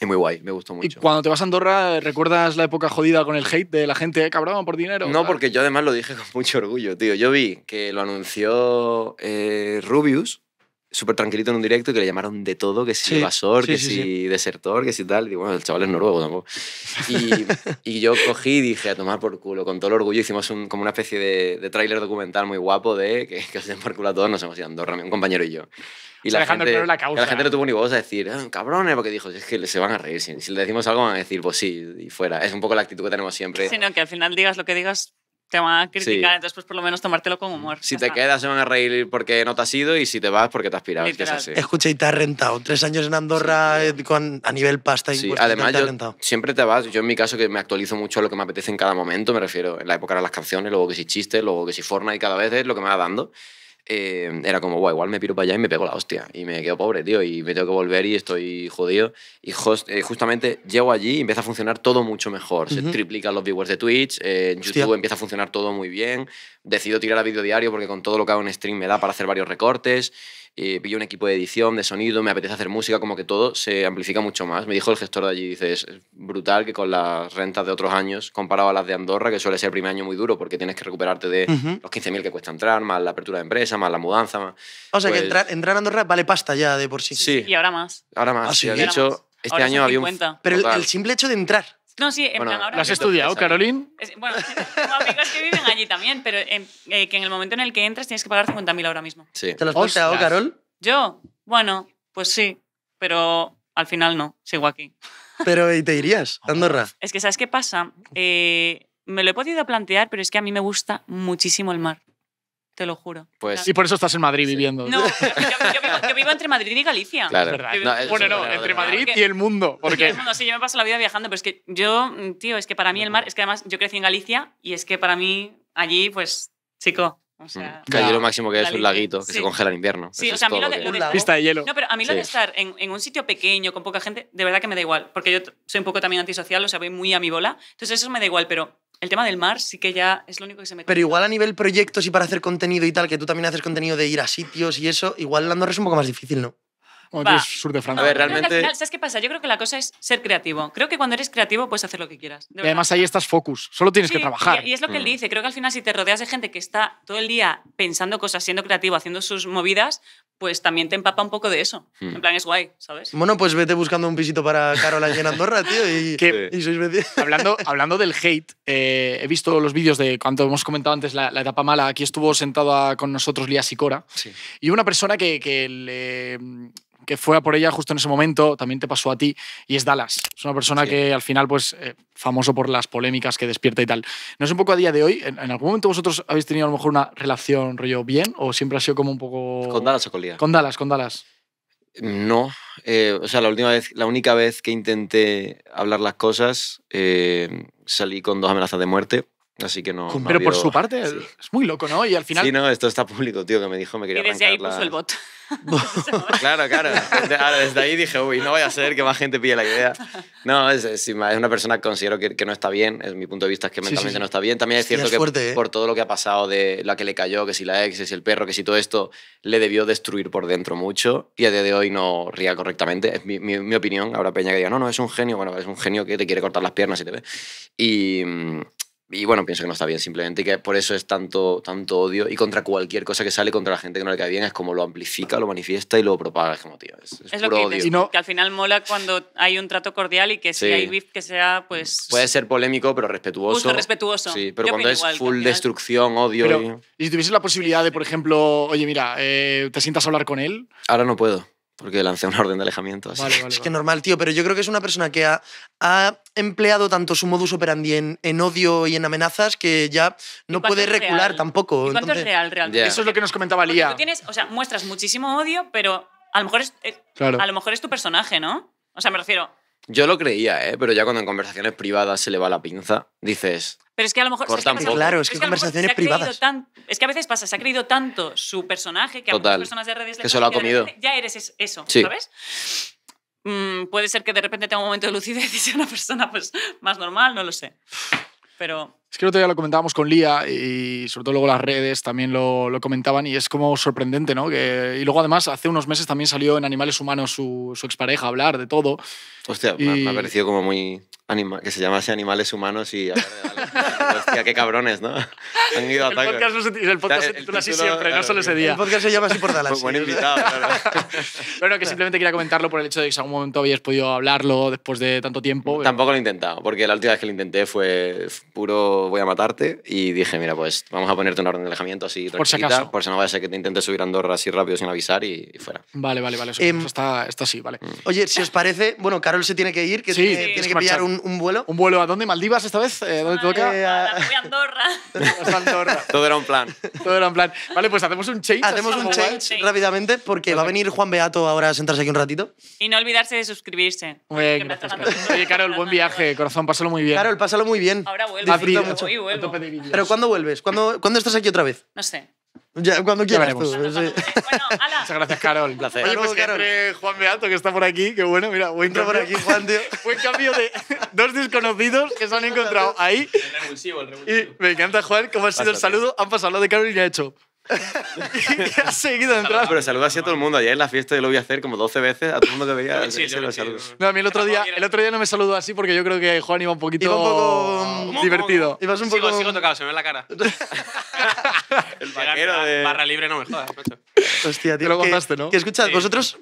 Es muy guay, me gustó mucho. ¿Y cuando te vas a Andorra, recuerdas la época jodida con el hate de la gente, ¿eh, cabrón, por dinero? No, porque yo además lo dije con mucho orgullo, tío. Yo vi que lo anunció eh, Rubius súper tranquilito en un directo y que le llamaron de todo, que si sí, evasor, que si desertor, que si tal. Y bueno, el chaval es noruego tampoco. Y, yo cogí y dije, a tomar por culo, con todo el orgullo hicimos como una especie de, tráiler documental muy guapo de que, que os den por culo a todos, nos hemos ido a Andorra, un compañero y yo. Y la gente, no ¿eh? tuvo ni voz a decir, ah, cabrones, porque dijo, es que se van a reír. Si, le decimos algo van a decir, pues sí, y fuera. Es un poco la actitud que tenemos siempre. Sino que al final digas lo que digas, te van a criticar, entonces pues por lo menos tomártelo con humor. Si te quedas se van a reír porque no te has ido y si te vas porque te has pirado. así. Escucha, y te has rentado. Tres años en Andorra eh, a nivel pasta y además siempre te vas. Yo en mi caso que me actualizo mucho a lo que me apetece en cada momento, me refiero en la época eran las canciones, luego que si chistes, luego que si y cada vez es lo que me va dando. Em, era como, igual me piro para allá y me pego la hostia. Y me quedo pobre, tío, y me tengo que volver y estoy jodido. Y eh, justamente llego allí y empieza a funcionar todo mucho mejor. Se triplican los viewers de Twitch, eh, en YouTube empieza a funcionar todo muy bien decido tirar a vídeo diario porque con todo lo que hago en stream me da para hacer varios recortes. Eh, pillo un equipo de edición, de sonido, me apetece hacer música, como que todo se amplifica mucho más. Me dijo el gestor de allí, dices, es brutal que con las rentas de otros años, comparado a las de Andorra, que suele ser el primer año muy duro porque tienes que recuperarte de los 15.000 que cuesta entrar, más la apertura de empresa, más la mudanza. Más, o sea que pues entrar, a Andorra vale pasta ya de por sí. Sí. Y ahora más. Ahora más, ah, sí. De hecho, este año había un... Pero el simple hecho de entrar. No, sí, en plan ahora... ¿Lo has estudiado, ¿eh? Carolín? bueno, tengo amigos que viven allí también, pero eh, que en el momento en el que entras tienes que pagar 50.000 ahora mismo. ¿Te lo has Carol? Yo, bueno, pues sí, pero al final no, sigo aquí. Pero ¿y te irías, Andorra? Es que, ¿sabes qué pasa? Eh, me lo he podido plantear, pero es que a mí me gusta muchísimo el mar. Te lo juro. Pues, Y por eso estás en Madrid viviendo. No, yo, vivo, entre Madrid y Galicia. Claro. bueno, no, entre Madrid y el mundo. Porque... sí, yo me paso la vida viajando, pero es que yo, tío, es que para mí el mar, es que además yo crecí en Galicia y es que para mí allí, pues, chico, o mm. que lo máximo que es un laguito que se congela en invierno. Sí, o sea, a mí lo de, hielo. No, pero a mí lo de estar en, en, un sitio pequeño con poca gente, de verdad que me da igual, porque yo soy un poco también antisocial, o sea, voy muy a mi bola, entonces eso me da igual, pero el tema del mar sí que ya es lo único que se me... Pero igual a nivel proyectos y para hacer contenido y tal, que tú también haces contenido de ir a sitios y eso, igual Andorra es un poco más difícil, ¿no? sur de Francia. realmente... final, ¿Sabes qué pasa? Yo creo que la cosa es ser creativo. Creo que cuando eres creativo puedes hacer lo que quieras. Y además ahí estás focus, solo tienes que trabajar. Y, es lo que él mm. dice, creo que al final si te rodeas de gente que está todo el día pensando cosas, siendo creativo, haciendo sus movidas, pues también te empapa un poco de eso. Hmm. En plan, es guay, ¿sabes? Bueno, pues vete buscando un pisito para Carola en Andorra, tío, y, y sois hablando, hablando del hate, eh, he visto los vídeos de cuando hemos comentado antes la, etapa mala. Aquí estuvo sentada con nosotros Lía Sicora. Sí. Y una persona que, que le, que fue a por ella justo en ese momento, también te pasó a ti, y es Dallas. Es una persona que al final, pues, eh, famoso por las polémicas que despierta y tal. No es un poco a día de hoy, ¿en, algún momento vosotros habéis tenido a lo mejor una relación rollo bien o siempre ha sido como un poco... Con Dallas o con Lía? Con Dallas, con Dallas. No, eh, o sea, la última vez, la única vez que intenté hablar las cosas, eh, salí con dos amenazas de muerte Así que no. Pero por su parte, es muy loco, ¿no? Y al final. Sí, no, esto está público, tío, que me dijo me quería Y desde ahí puso el bot. claro, claro. Desde, ahí dije, uy, no vaya a ser que más gente pille la idea. No, es, una persona que considero que, que, no está bien. Es mi punto de vista, es que mentalmente no está bien. También es cierto que ¿eh? por todo lo que ha pasado de la que le cayó, que si la ex, que si el perro, que si todo esto, le debió destruir por dentro mucho. Y a día de hoy no ría correctamente. Es mi, mi, mi opinión. Habrá peña que diga, no, no, es un genio. Bueno, es un genio que te quiere cortar las piernas y te ve. Y mm, y bueno, pienso que no está bien, simplemente, y que por eso es tanto, tanto odio. Y contra cualquier cosa que sale contra la gente que no le cae bien, es como lo amplifica, lo manifiesta y lo propaga. Es como, tío, es, lo que, odio. que al final mola cuando hay un trato cordial y que si hay beef que sea, pues. Puede ser polémico, pero respetuoso. Justo, respetuoso. Sí, pero cuando es full destrucción, odio. y... si tuvieses la posibilidad de, por ejemplo, oye, mira, eh, ¿te sientas a hablar con él? Ahora no puedo porque lancé una orden de alejamiento. es que normal, tío, pero yo creo que es una persona que ha, empleado tanto su modus operandi en, odio y en amenazas que ya no puede recular tampoco. cuánto es real, realmente? Eso es lo que nos comentaba Lía. o sea, muestras muchísimo odio, pero eh, a lo mejor es tu personaje, ¿no? O sea, me refiero, yo lo creía, ¿eh? pero ya cuando en conversaciones privadas se le va la pinza, dices. Pero es que a lo mejor. es que claro, es que, conversaciones privadas. es que a veces pasa, se ha creído tanto su personaje que a muchas personas de redes que ha comido. ya eres eso, ¿sabes? Mm, puede ser que de repente tenga un momento de lucidez y sea una persona pues, más normal, no lo sé. Pero. Es que el otro día lo comentábamos con Lía y sobre todo luego las redes también lo, comentaban y es como sorprendente, ¿no? y luego además hace unos meses también salió en Animales Humanos su, expareja a hablar de todo. Hostia, me ha parecido como muy... que se llamase Animales Humanos y... hostia, qué cabrones, ¿no? Han ido a el podcast, se, el podcast se titula así siempre, no solo ese día. El podcast se llama así por Dallas. Buen invitado, claro. bueno, que simplemente quería comentarlo por el hecho de que en algún momento habías podido hablarlo después de tanto tiempo. Mm, tampoco lo he intentado, porque la última vez que lo intenté fue puro voy a matarte. Y dije, mira, pues vamos a ponerte una orden de alejamiento así por si acaso. Por si no vaya a ser que te intentes subir a Andorra así rápido sin avisar y, fuera. Vale, vale, vale. Eso, em, está, así, vale. Mm. Oye, si os parece, bueno, Carol se tiene que ir, que tiene, que pillar un, vuelo. ¿Un vuelo a dónde? ¿Maldivas esta vez? Eh, ¿Dónde toca? Eh, a Andorra. Todo era un plan. Todo era un plan. Vale, pues hacemos un change. Hacemos un change, rápidamente porque va a venir Juan Beato ahora a sentarse aquí un ratito. Y no olvidarse de suscribirse. Muy bien, Oye, Carol, buen viaje, corazón, pásalo muy bien. Carol, pásalo muy bien. Ahora vuelvo. Pero ¿cuándo vuelves? ¿Cuándo, estás aquí otra vez? No sé. Ya, cuando quieras tú. Bueno, Muchas gracias, Carol. Un placer. Oye, pues que Juan Beato, que está por aquí. Qué bueno, mira, buen entrar por aquí, Juan, tío. Buen cambio de dos desconocidos que se han encontrado ahí. El revulsivo, el revulsivo. Y me encanta, Juan, cómo ha sido el saludo. Han pasado lo de Carol y ya ha hecho... y ha seguido entrando. Pero saludas así a todo el mundo. Ayer en la fiesta yo lo voy a hacer como 12 veces. A todo el mundo que veía. Sí, sí, no, a mí el otro, día, el otro día no me saludó así porque yo creo que Juan iba un poquito um, divertido. un poco... Sigo, tocado, se me ve la cara. el vaquero de... Barra libre no me jodas, Hostia, tío. Te lo contaste, ¿no? Que escuchad, vosotros,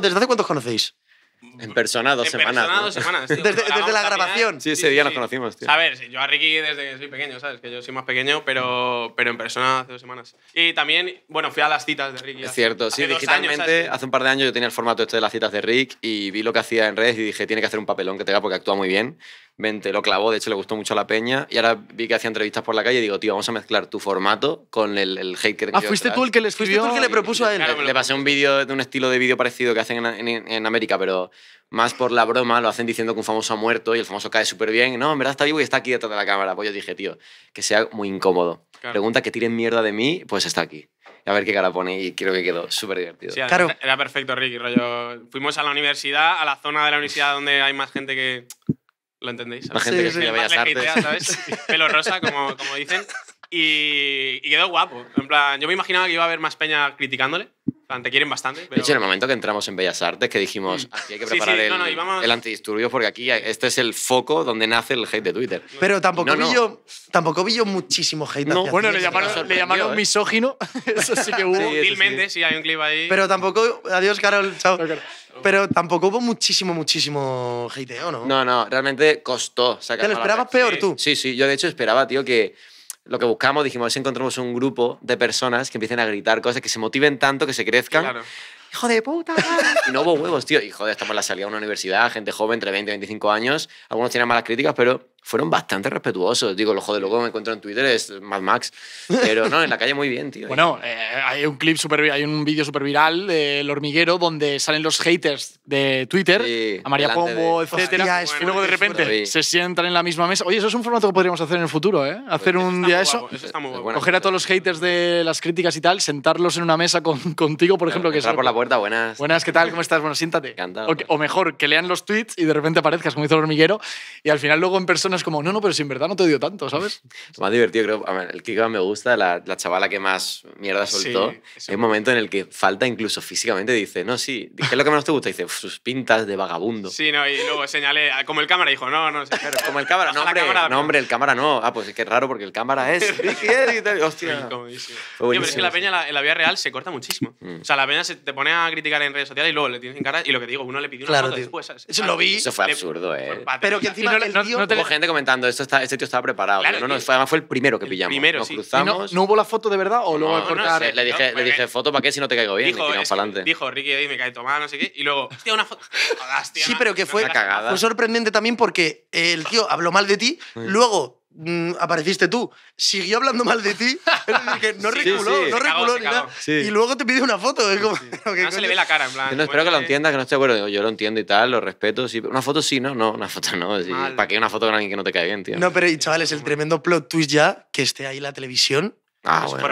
¿desde hace cuántos conocéis? Mm, en persona dos semanas. dos semanas desde, desde la grabación. Sí, ese día nos conocimos, A ver, yo a Ricky desde que soy pequeño, ¿sabes? Que yo soy más pequeño, pero, pero en persona hace dos semanas. Y también, bueno, fui a las citas de Ricky. Es cierto, sí, digitalmente, hace un par de años yo tenía el formato este de las citas de Rick y vi lo que hacía en redes y dije, tiene que hacer un papelón que tenga porque actúa muy bien vente, lo clavó, de hecho le gustó mucho a la peña, y ahora vi que hacía entrevistas por la calle y digo, tío, vamos a mezclar tu formato con el, el hate que te Ah, fuiste tú el que le Fuiste tú el que le propuso a él. le pasé un vídeo de un estilo de vídeo parecido que hacen en, en, América, pero más por la broma, lo hacen diciendo que un famoso ha muerto y el famoso cae súper bien. No, en verdad está vivo y está aquí detrás de la cámara. Pues yo dije, tío, que sea muy incómodo. Pregunta que tiren mierda de mí, pues está aquí a ver qué cara pone y creo que quedó súper divertido. claro. Era perfecto, Ricky, Fuimos a la universidad, a la zona de la universidad donde hay más gente que, ¿Lo entendéis? La gente que se Bellas legitea, Pelo rosa, como, como dicen. Y, y, quedó guapo. En plan, yo me imaginaba que iba a haber más peña criticándole, te quieren bastante. Pero... en el momento que entramos en Bellas Artes, que dijimos, mm. aquí hay que preparar el, porque aquí este es el foco donde nace el hate de Twitter. Pero tampoco, vi, Yo, tampoco vi muchísimo hate. No. Bueno, le llamaron, ¿eh? misógino, eso sí que hubo. sí, hay un clip ahí. Pero tampoco, adiós, Carol, chao. Pero tampoco hubo muchísimo, muchísimo ¿o ¿no? No, no, realmente costó ¿Te lo esperabas peor tú? Sí, sí, yo de hecho esperaba, tío, que lo que buscamos, dijimos, si encontramos un grupo de personas que empiecen a gritar cosas, que se motiven tanto, que se crezcan. ¡Hijo de puta! y no hubo huevos, tío. Y joder, estamos en la salida de una universidad, gente joven, entre 20 y 25 años. Algunos tienen malas críticas, pero fueron bastante respetuosos. Digo, lo joder, luego me encuentro en Twitter, es Mad Max. Pero no, en la calle muy bien, tío. Bueno, eh, hay un clip super, hay un vídeo súper viral del hormiguero donde salen los haters de Twitter, a María Pombo, etc. y luego de repente se sientan en la misma mesa. Oye, eso es un formato que podríamos hacer en el futuro, ¿eh? Hacer un día eso. Coger a todos los haters de las críticas y tal, sentarlos en una mesa con, contigo, por ejemplo. Entrar que por la puerta, buenas. Buenas, ¿qué tal? ¿Cómo estás? Bueno, siéntate. O, o mejor, que lean los tweets y de repente aparezcas como hizo el hormiguero y al final luego en persona es como, no, no, pero si en verdad no te dio tanto, ¿sabes? Lo más divertido, creo, ver, el más me gusta, la, la, chavala que más mierda soltó. Hay un momento en el que falta incluso físicamente, dice, no, sí, ¿qué es lo que menos te gusta? Dice, sus pintas de vagabundo. Sí, no, y luego señalé, como el cámara, dijo, no, no, como el cámara, no, hombre, no, hombre, el cámara no. Ah, pues es que es raro porque el cámara es. ¿eh? Hostia. pero es que la peña en la vida real se corta muchísimo. Mm. O sea, la peña se te pone a criticar en redes sociales y luego le tienes en cara y lo que digo, uno le pidió una claro, después. Eso lo ah, vi. Eso fue absurdo, eh. Pues, pero que encima no, el tío comentando, esto este tío estaba preparado. no, no, eh, fue, además fue el primero que pillamos. Primero, Nos cruzamos. No, hubo la foto de verdad o luego no, cortar? le dije, le dije foto para qué si no te caigo bien. Dijo, y para adelante. dijo Ricky, ahí me cae tu no sé qué. Y luego, hostia, una foto. sí, pero que fue, fue sorprendente también porque el tío habló mal de ti, luego Mm, apareciste tú, siguió hablando mal de ti, no reculó, no reculó nada. Y luego te pide una foto. Es como, no se le ve la cara, en plan. espero que lo eh. entiendas, que no esté bueno Yo lo entiendo y tal, lo respeto. una foto sí, ¿no? No, una foto no. ¿Para qué una foto con alguien que no te cae bien, tío? No, pero y chavales, el tremendo plot twist ya, que esté ahí la televisión Ah, es bueno.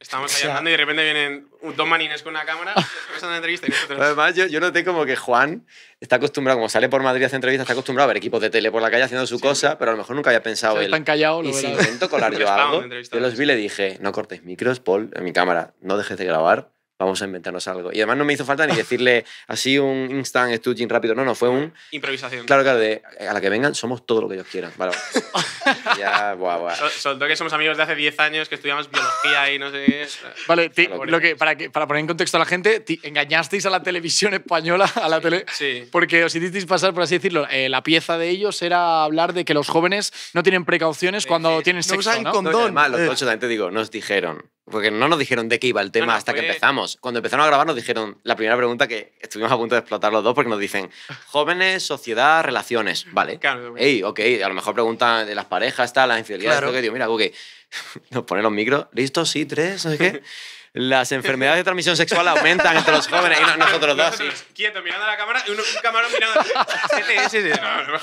Estamos ahí y de repente vienen dos manines con una cámara entrevista. Y Además, yo, yo, noté como que Juan está acostumbrado, como sale por Madrid a hacer entrevistas, está acostumbrado a ver equipos de tele por la calle haciendo su cosa, pero a lo mejor nunca había pensado él. Están callados. Y si intento colar yo algo, yo los vi y le dije, no cortes micros, Paul, en mi cámara, no dejes de grabar vamos a inventarnos algo. Y además no me hizo falta ni decirle así un instant estudio rápido. No, no, fue un. Improvisación. Claro, claro, de, a la que vengan somos todo lo que ellos quieran. ya, guau Soltó que somos amigos de hace 10 años que estudiamos biología y no sé qué. Vale, lo que, para, que, para poner en contexto a la gente, engañasteis a la televisión española, a la tele. Sí. Porque os hicisteis pasar, por así decirlo, eh, la pieza de ellos era hablar de que los jóvenes no tienen precauciones cuando tienen tienen no sexo. ¿no? condón. No, además, los eh. ocho también digo, nos dijeron. Porque no nos dijeron de qué iba el tema no, hasta que empezamos. Pues, cuando empezaron a grabar nos dijeron la primera pregunta que estuvimos a punto de explotar los dos porque nos dicen jóvenes, sociedad, relaciones, ¿vale? Claro. Ey, ok, a lo mejor preguntan de las parejas, está las infidelidades, claro. que digo, mira, ok, nos ponen los micros, listo, sí, tres, no sé qué. las enfermedades de transmisión sexual aumentan entre los jóvenes y nosotros dos. Quieto, mirando a la cámara y un, camarón mirando. Sí sí no, no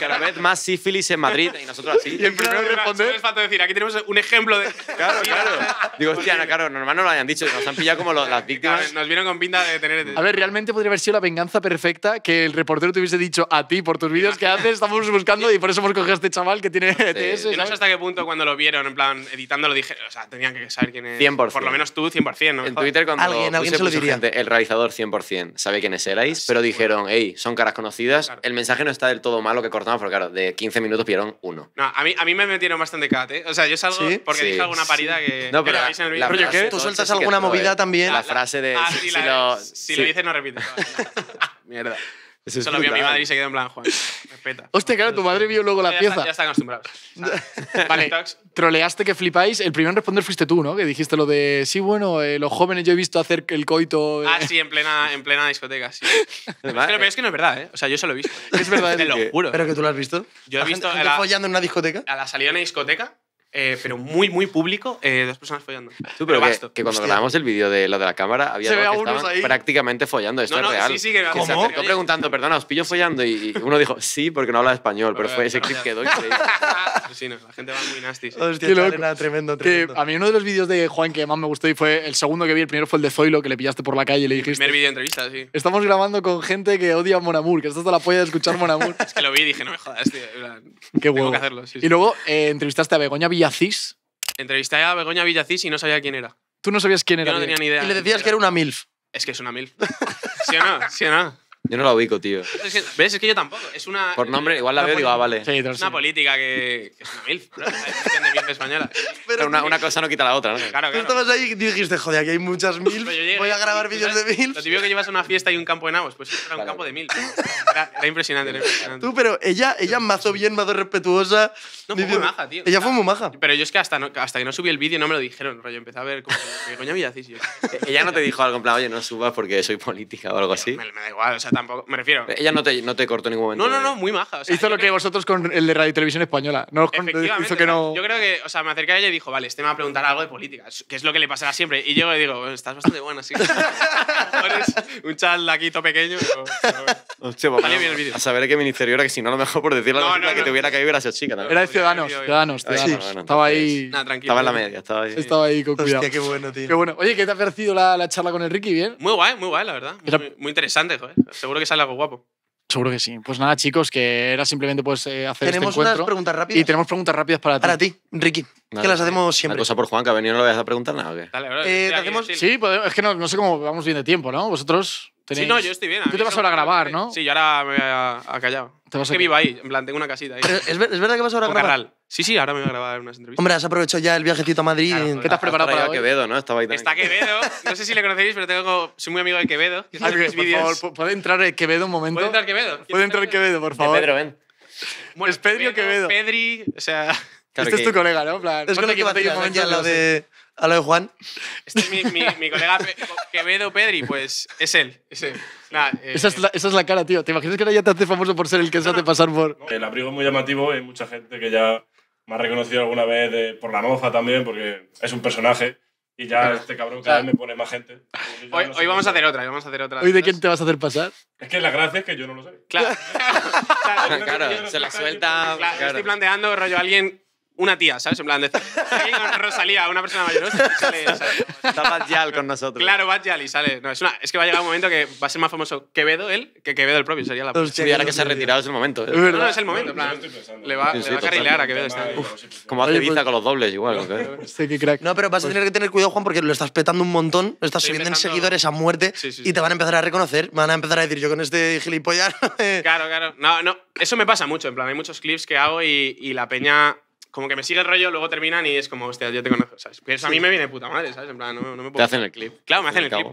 Cada vez más sífilis en Madrid y nosotros así. Y el primero responde? Es falta decir, aquí tenemos un ejemplo de. Claro, claro. Digo, hostia, no, claro, normal no lo hayan dicho, nos han pillado como las víctimas. Nos vieron con pinta de tener. A ver, realmente podría haber sido la venganza perfecta que el reportero te hubiese dicho a ti por tus vídeos que haces, estamos buscando y por eso hemos cogido a este chaval que tiene ETS. Yo no sé hasta qué punto cuando lo vieron, en plan, editándolo, dije, o sea, tenían que saber quién es. 100%. Por lo tú 100%, En Twitter cuando alguien, puse, se el realizador 100%, sabe quiénes erais, pero dijeron, hey, son caras conocidas, el mensaje no está del todo malo que cortamos, porque claro, de 15 minutos pidieron uno. No, a mí, a mí me metieron bastante cat, ¿eh? O sea, yo salgo porque dije alguna parida que... No, pero... Tú sueltas alguna movida eh. también. Ah, la, frase de... Ah, si, lo, si, lo, dices, no repites. Mierda. Eso es Solo vio mi madre y se quedó en plan, Juan, respeta. Hostia, claro, tu madre vio luego la pieza. ya están acostumbrados. Vale, troleaste que flipáis. El primero en responder fuiste tú, ¿no? Que dijiste lo de, sí, bueno, eh, los jóvenes yo he visto hacer el coito. Eh". Ah, sí, en plena, en plena discoteca, sí. Pero, es que no es verdad, ¿eh? O sea, yo se lo he visto. Es verdad, Te lo juro. ¿Pero que tú lo has visto? Yo he visto gente- gente la- follando en una discoteca? a la salida de una discoteca eh, pero muy, muy público, eh, dos personas follando. Tú, pero, que, cuando grabamos el vídeo de lo de la cámara, había dos que estaban prácticamente follando. Esto es real. Sí, sí, que, se acercó preguntando, perdona, ¿os pillo follando? Y uno dijo, sí, porque no habla español, pero, fue ese clip que doy. sí, la gente va muy nasty. Hostia, tremendo, tremendo. a mí uno de los vídeos de Juan que más me gustó y fue el segundo que vi, el primero fue el de Zoilo, que le pillaste por la calle y le dijiste. El vídeo entrevista, sí. Estamos grabando con gente que odia a Monamur, que estás toda la polla de escuchar Monamur es que lo vi y dije, no me jodas, tío. Qué bueno. Y luego eh, entrevistaste a Begoña Villacís. Entrevisté a Begoña Villacís y no sabía quién era. Tú no sabías quién era. Yo no tenía ni idea. Y le decías que era una MILF. Es que es una MILF. ¿Sí o no? ¿Sí o no? Yo no la ubico, tío. ¿Ves? Es que yo tampoco. Es una. Por nombre, igual la veo y digo, ah, vale. Es una política que, que es una MILF, Es una MILF española. Pero una, cosa no quita la otra, ¿no? Claro, claro. Tú estabas ahí y dijiste, joder, aquí hay muchas MILF. Voy a grabar vídeos de MILF. Lo típico que llevas una fiesta y un campo de nabos, pues era un campo de MILF. Era, impresionante, era Tú, pero ella, ella mazo bien, mazo respetuosa. No, fue muy maja, tío. Ella fue ah, muy maja. Pero yo es que hasta, hasta que no subí el vídeo no me lo dijeron, rollo. Empecé a ver como, ¿qué coño mira sí sí Ella no te dijo algo en plan, oye, no subas porque soy política o algo así. me, me da igual, tampoco, me refiero. Ella no te, no te cortó en ningún momento. No, no, no, muy maja. hizo lo que, vosotros con el de Radio y Televisión Española. No, Efectivamente, hizo que no... Yo creo que, o sea, me acerqué a ella y dijo, vale, este me va a preguntar algo de política, que es lo que le pasará siempre. Y yo le digo, estás bastante buena, sí. un challaquito pequeño. Pero, pues A saber qué ministerio era, que si no, a lo mejor por decirlo la no, que te hubiera caído hubiera sido chica. Era de Ciudadanos, Ciudadanos, ah, Estaba ahí... Estaba en la media, estaba ahí. Estaba ahí con cuidado. Hostia, qué bueno, tío. Qué bueno. Oye, ¿qué te ha parecido la, charla con Ricky ¿Bien? Muy guay, muy guay, la verdad. Muy, interesante, joder. Seguro que sale algo guapo. Seguro que sí. Pues nada, chicos, que era simplemente pues, eh, hacer este Tenemos unas preguntas rápidas. Y tenemos preguntas rápidas para ti. Para ti, Ricky, que las hacemos Una cosa por Juan, que ha venido, no le vas a preguntar nada. ¿o qué? Dale, bro. Eh, sí, es que no, no sé cómo vamos bien de tiempo, ¿no? Vosotros. Sí, no, yo estoy bien. Tú te vas ahora a grabar, ¿no? Sí, yo ahora me voy a, callar. ¿Te vas es a que vivo ahí, en plan, tengo una casita ahí. ¿Es, es verdad que vas ahora a grabar? Sí, sí, ahora me voy a grabar unas entrevistas. Hombre, has aprovechado ya el viajecito a Madrid. ¿Qué te has preparado para hoy? Quevedo, ¿no? Estaba ahí también. Está Quevedo. No sé si le conocéis, pero tengo, soy muy amigo de Quevedo. Que Ay, por favor, ¿puede entrar Quevedo un momento? ¿Puede entrar Quevedo? ¿Puede entrar Quevedo, por favor? Pedro, ven. Bueno, es Pedro Quevedo. Pedri, o sea... este es tu colega, ¿no? es con el que va a un momento a lo de Juan. Este es mi, colega Quevedo Pedri, pues es él. Es eh, esa, es la, cara, tío. ¿Te imaginas que ahora ya te hace famoso por ser el que se hace pasar por.? El abrigo es muy llamativo, hay mucha gente que ya me ha reconocido alguna vez eh, por la moza también, porque es un personaje. Y ya este cabrón cada vez me pone más gente. Hoy, vamos a hacer otra, vamos a hacer otra. ¿Hoy de quién te vas a hacer pasar? Es que la gracia es que yo no lo sé. Claro. claro, claro, se la suelta. Yo estoy planteando, rollo, alguien una tía, ¿sabes? En plan, de, con Rosalía, una persona mayor. Está Bad Yal con nosotros. Claro, Bad Yal y sale. No, es, una, es que va a llegar un momento que va a ser más famoso Quevedo él que Quevedo el propio. Sería la Hostia, y ahora que se ha retirado es el momento. ¿eh? No, es el momento. Plan, le va, va a carrilear a Quevedo. como hace Ibiza pues- con los dobles, igual. Sí, crack. No, pero vas a tener que tener cuidado, Juan, porque lo estás petando un montón, lo estás subiendo en seguidores a muerte y te van a empezar a reconocer. Van a empezar a decir, yo con este gilipollas. claro, claro. No, no. Eso me pasa mucho. En plan, hay muchos clips que hago y la peña como que me sigue el rollo, luego terminan y es como, hostia, yo te conozco, ¿sabes? Pero eso a mí me viene de puta madre, ¿sabes? En plan, no, me puedo... Te hacen el clip. Claro, me hacen el clip,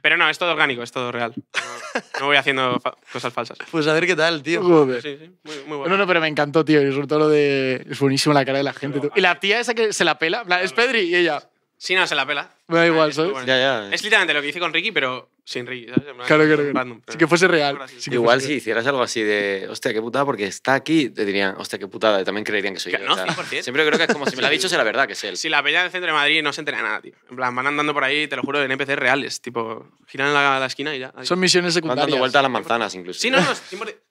Pero no, es todo orgánico, es todo real. No, voy haciendo cosas falsas. Pues a ver qué tal, tío. Sí, sí, muy, bueno. No, no, pero me encantó, tío. Y sobre todo lo de... Es buenísimo la cara de la gente. tú. y la tía esa que se la pela, es Pedri y ella... Sí, no, se la pela. Me da igual, ah, ¿sabes? Ya, ya. Es literalmente lo que hice con Ricky, pero sin rey, ¿sabes? Claro, claro, claro. random, que fuese real. Igual si hicieras algo así de, hostia, qué putada, porque está aquí, te dirían, hostia, qué putada, y también creerían que soy yo. no, siempre creo que es como si me lo ha dicho, es la verdad que es él. Si la peña del centro de Madrid no se entera nada, tío. En plan, van andando por ahí, te lo juro, en NPC reales. Tipo, giran la, la esquina y ya. Son misiones Van dando vueltas a las manzanas incluso. Sí, no, no.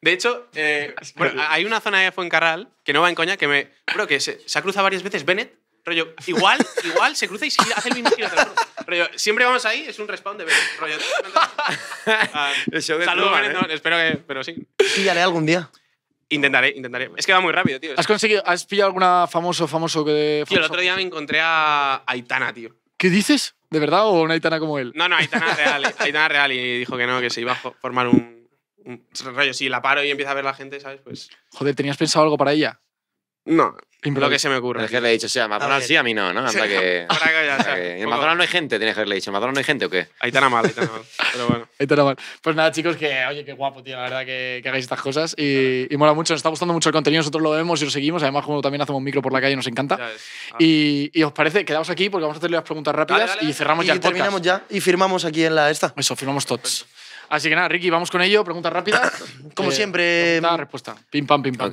De hecho, eh, bueno, hay una zona de Fuencarral que no va en coña, que me. Creo que se, se ha cruzado varias veces Bennett Rollo, igual, igual se cruza y hace el mismo giro. Rollo, siempre vamos ahí, es un respawn de Rollo. Ah, saludos, ¿eh? espero que. Pero sí. Pillaré algún día. Intentaré, intentaré. Es que va muy rápido, tío. ¿Has conseguido, has pillado alguna famoso, famoso que. el otro día me encontré a Aitana, tío. ¿Qué dices? ¿De verdad o una Aitana como él? No, no, Aitana real. Aitana real y dijo que no, que se iba a formar un, un rollo. Si la paro y empieza a ver la gente, ¿sabes? Pues. Joder, ¿tenías pensado algo para ella? No, lo que se me ocurre. es que he dicho, o sea, Mazonar sí, a mí no, ¿no? Anda que. En Mazonar no hay gente, tienes que haberle dicho. ¿En no hay gente o qué? Ahí está tan mal, ahí tan mal. Pero bueno. Ahí mal. Pues nada, chicos, que oye, qué guapo, tío, la verdad, que, hagáis estas cosas. Y, mola mucho, nos está gustando mucho el contenido, nosotros lo vemos y lo seguimos. Además, como también hacemos un micro por la calle, nos encanta. Ah. Y, os parece, quedamos aquí porque vamos a hacerle las preguntas rápidas y cerramos ya el podcast. y terminamos ya y firmamos aquí en la esta. Eso, firmamos todos. Así que nada, Ricky, vamos con ello. Pregunta rápida. Como eh, siempre. Pregunta, mm, respuesta. Pim, pam, pim, pam.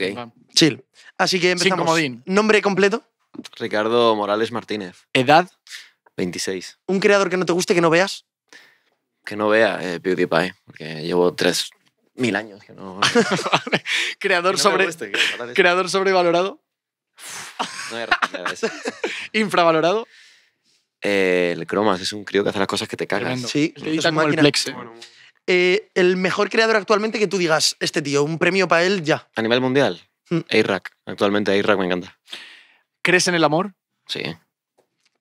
Chill. Así que empezamos. Nombre completo. Ricardo Morales Martínez. Edad. 26. Un creador que no te guste, que no veas. Que no vea eh, PewDiePie, porque llevo 3.000 años que no. creador, sobre, creador sobrevalorado. No Infravalorado. Eh, el Cromas es un crío que hace las cosas que te cagas. Sí, es eh, el mejor creador actualmente que tú digas, este tío, un premio para él ya. A nivel mundial, mm. A-Rack. Actualmente A-Rack me encanta. ¿Crees en el amor? Sí.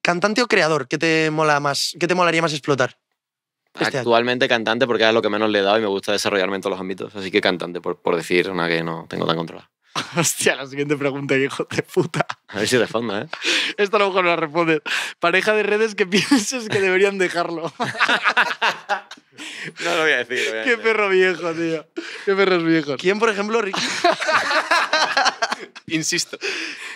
¿Cantante o creador? ¿Qué te mola más? ¿Qué te molaría más explotar? Este actualmente cantante porque es lo que menos le he dado y me gusta desarrollarme en todos los ámbitos. Así que cantante, por, decir una que no tengo tan controlada. Hostia, la siguiente pregunta, hijo de puta. A ver si responde ¿eh? Esto a lo mejor no la responde Pareja de redes que pienses que deberían dejarlo. No lo voy a decir. Qué perro viejo, tío. Qué perros viejos. ¿Quién, por ejemplo, Ricky? Insisto.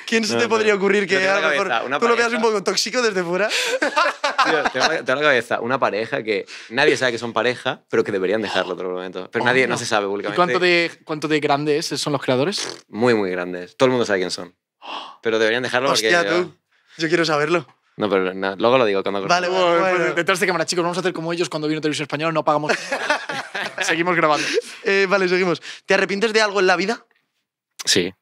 ¿Quién se te podría ocurrir que a lo mejor tú lo veas un poco tóxico desde fuera? tengo, la, cabeza una pareja que nadie sabe que son pareja, pero que deberían dejarlo otro momento. Pero nadie, no. se sabe públicamente. ¿Y cuánto de, cuánto de grandes son los creadores? Muy, muy grandes. Todo el mundo sabe quién son. Pero deberían dejarlo porque... Yo quiero saberlo. No, pero luego lo digo cuando Vale, bueno, detrás de cámara, chicos, vamos a hacer como ellos cuando vino Televisión Española, no pagamos. seguimos grabando. Eh, vale, seguimos. ¿Te arrepientes de algo en la vida? Sí.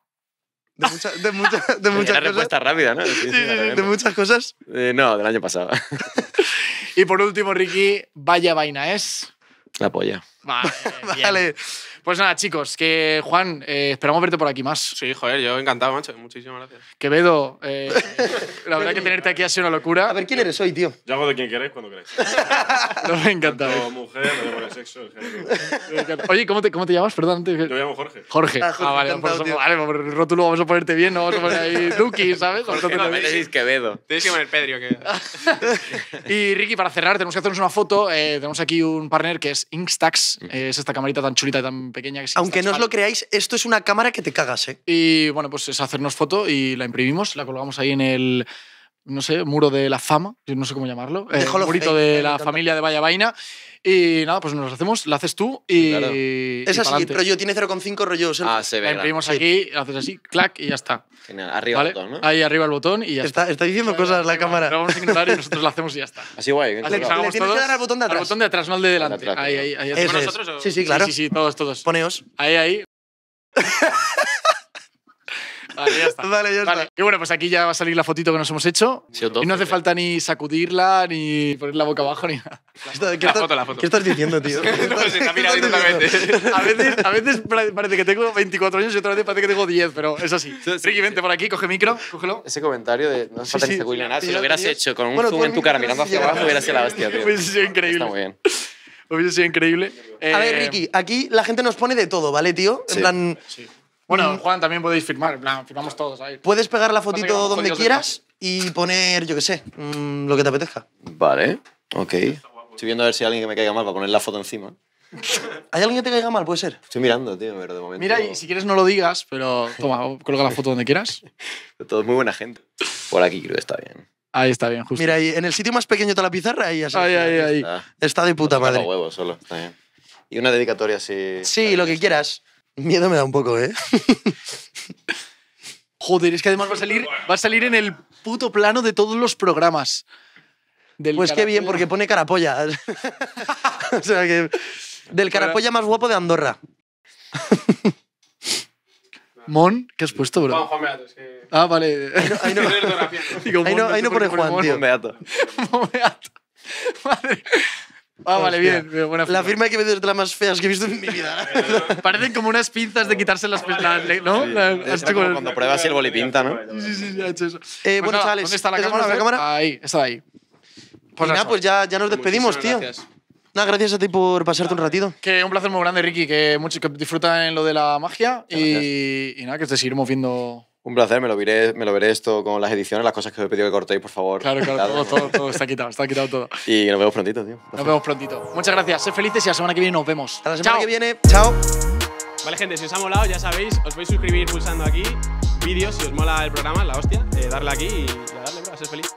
De, muchas de, de muchas cosas. respuesta eh, rápida, ¿no? Sí, de muchas cosas. no, del año pasado. y por último, Ricky, vaya vaina es. La polla. Vale. vale. Pues nada, chicos, que Juan, eh, esperamos verte por aquí más. Sí, joder, yo encantado, macho. Muchísimas gracias. Quevedo, eh, la verdad que tenerte aquí ha sido una locura. A ver quién eres hoy, tío. Yo hago de quien queréis cuando queráis. Nos ha encantado. Tanto mujer, de sexo, Oye, ¿cómo te, ¿cómo te llamas? Perdón. Te... Yo me llamo Jorge. Jorge. Ah, ah vale, vale, por rótulo vamos a ponerte bien, no vamos a poner ahí Duki, ¿sabes? Jorge, no, me decís Quevedo. Tienes que poner Pedrio. Que... y Ricky, para cerrar, tenemos que hacernos una foto. Eh, tenemos aquí un partner que es Instax, es esta camarita tan chulita y tan pequeña que se. Aunque no os lo creáis, esto es una cámara que te cagas, ¿eh? Y bueno, pues es hacernos foto y la imprimimos, la colgamos ahí en el no sé, muro de la fama, no sé cómo llamarlo, el eh, murito de eh, la familia de Vaya Vaina. Y nada, pues nos lo hacemos, lo haces tú y. es así, rollo, tiene 0,5 rollos. Ah, se ve. imprimimos aquí, lo haces así, clac y ya está. arriba el botón, ¿no? Ahí arriba el botón y ya está. Está, diciendo cosas la cámara. Lo vamos a ignorar y nosotros lo hacemos y ya está. Así guay. Así le, tienes todos, que dar al botón de atrás. Al botón de atrás, no al de delante. ahí, ahí, ahí. ¿Es nosotros? Sí, sí, claro. Sí, sí, todos, todos. Poneos. Ahí, ahí. Vale, ya está. Dale, ya está. Vale. Y bueno, pues aquí ya va a salir la fotito que nos hemos hecho. y no hace falta ni sacudirla, ni ponerla boca abajo, ni nada. ¿Qué, ¿Qué estás diciendo, tío? no, pues a veces, parece que tengo 24 años y otra vez parece que tengo 10, pero es así. Ricky, vente por aquí, coge micro, cógelo. Ese comentario de no falta ni nada, si lo hubieras hecho con un zoom en tu cara mirando hacia abajo, hubiera sido la bestia, tío. Hubiese sido increíble. Está muy bien hubiese sido increíble. A ver, eh, Ricky, aquí la gente nos pone de todo, ¿vale, tío? Bueno, Juan, también podéis firmar, firmamos todos ahí. Puedes pegar la fotito donde quieras y poner, yo qué sé, mm, lo que te apetezca. Vale, ok. Estoy viendo a ver si hay alguien que me caiga mal para poner la foto encima. ¿Hay alguien que te caiga mal? Puede ser. Estoy mirando, tío, pero de momento. Mira, y si quieres no lo digas, pero toma, coloca la foto donde quieras. Todo muy buena gente. Por aquí creo que está bien. Ahí está bien, justo. Mira, y en el sitio más pequeño de la pizarra, ahí así. Ahí, ahí, ahí. Está. de puta madre. madre. huevos solo, está bien. Y una dedicatoria así. Sí, lo que quieras. Miedo me da un poco, ¿eh? Joder, es que además va a salir, va a salir en el puto plano de todos los programas. Del pues qué bien, porque pone carapolla. o sea que. Del carapolla más guapo de Andorra. Mon, ¿qué has puesto, bro? Juan, Juan Ah, vale. Ahí no, ahí no, pone Juan, tío. Juan Beato. Beato. Ah, vale, bien. Buena firma. La firma que ver de las más feas que he visto en mi vida. Parecen como unas pinzas de quitarse las pintas, ¿no? como cuando pruebas el boli pinta, ¿no? Sí, sí, ya he hecho eso. Eh, bueno, ¿dónde está la cámara? Ahí, está ahí. Pues y pues nada, pues ya, ya nos despedimos, tío. Gracias. Nada, gracias a ti por pasarte un ratito. Que un placer muy grande, Ricky. Que, muchos que lo de la magia. Y, y, nada, que te seguiremos viendo un placer, me lo, veré, esto con las ediciones, las cosas que os he pedido que cortéis, por favor. Claro, claro, todo, todo, está quitado, está quitado todo. Y nos vemos prontito, tío. Nos vemos prontito. Muchas gracias, sed felices y la semana que viene nos vemos. Hasta la semana que viene, chao. Vale, gente, si os ha molado, ya sabéis, os podéis suscribir pulsando aquí, vídeos, si os mola el programa, la hostia, eh, darle aquí y darle, bro, a ser feliz.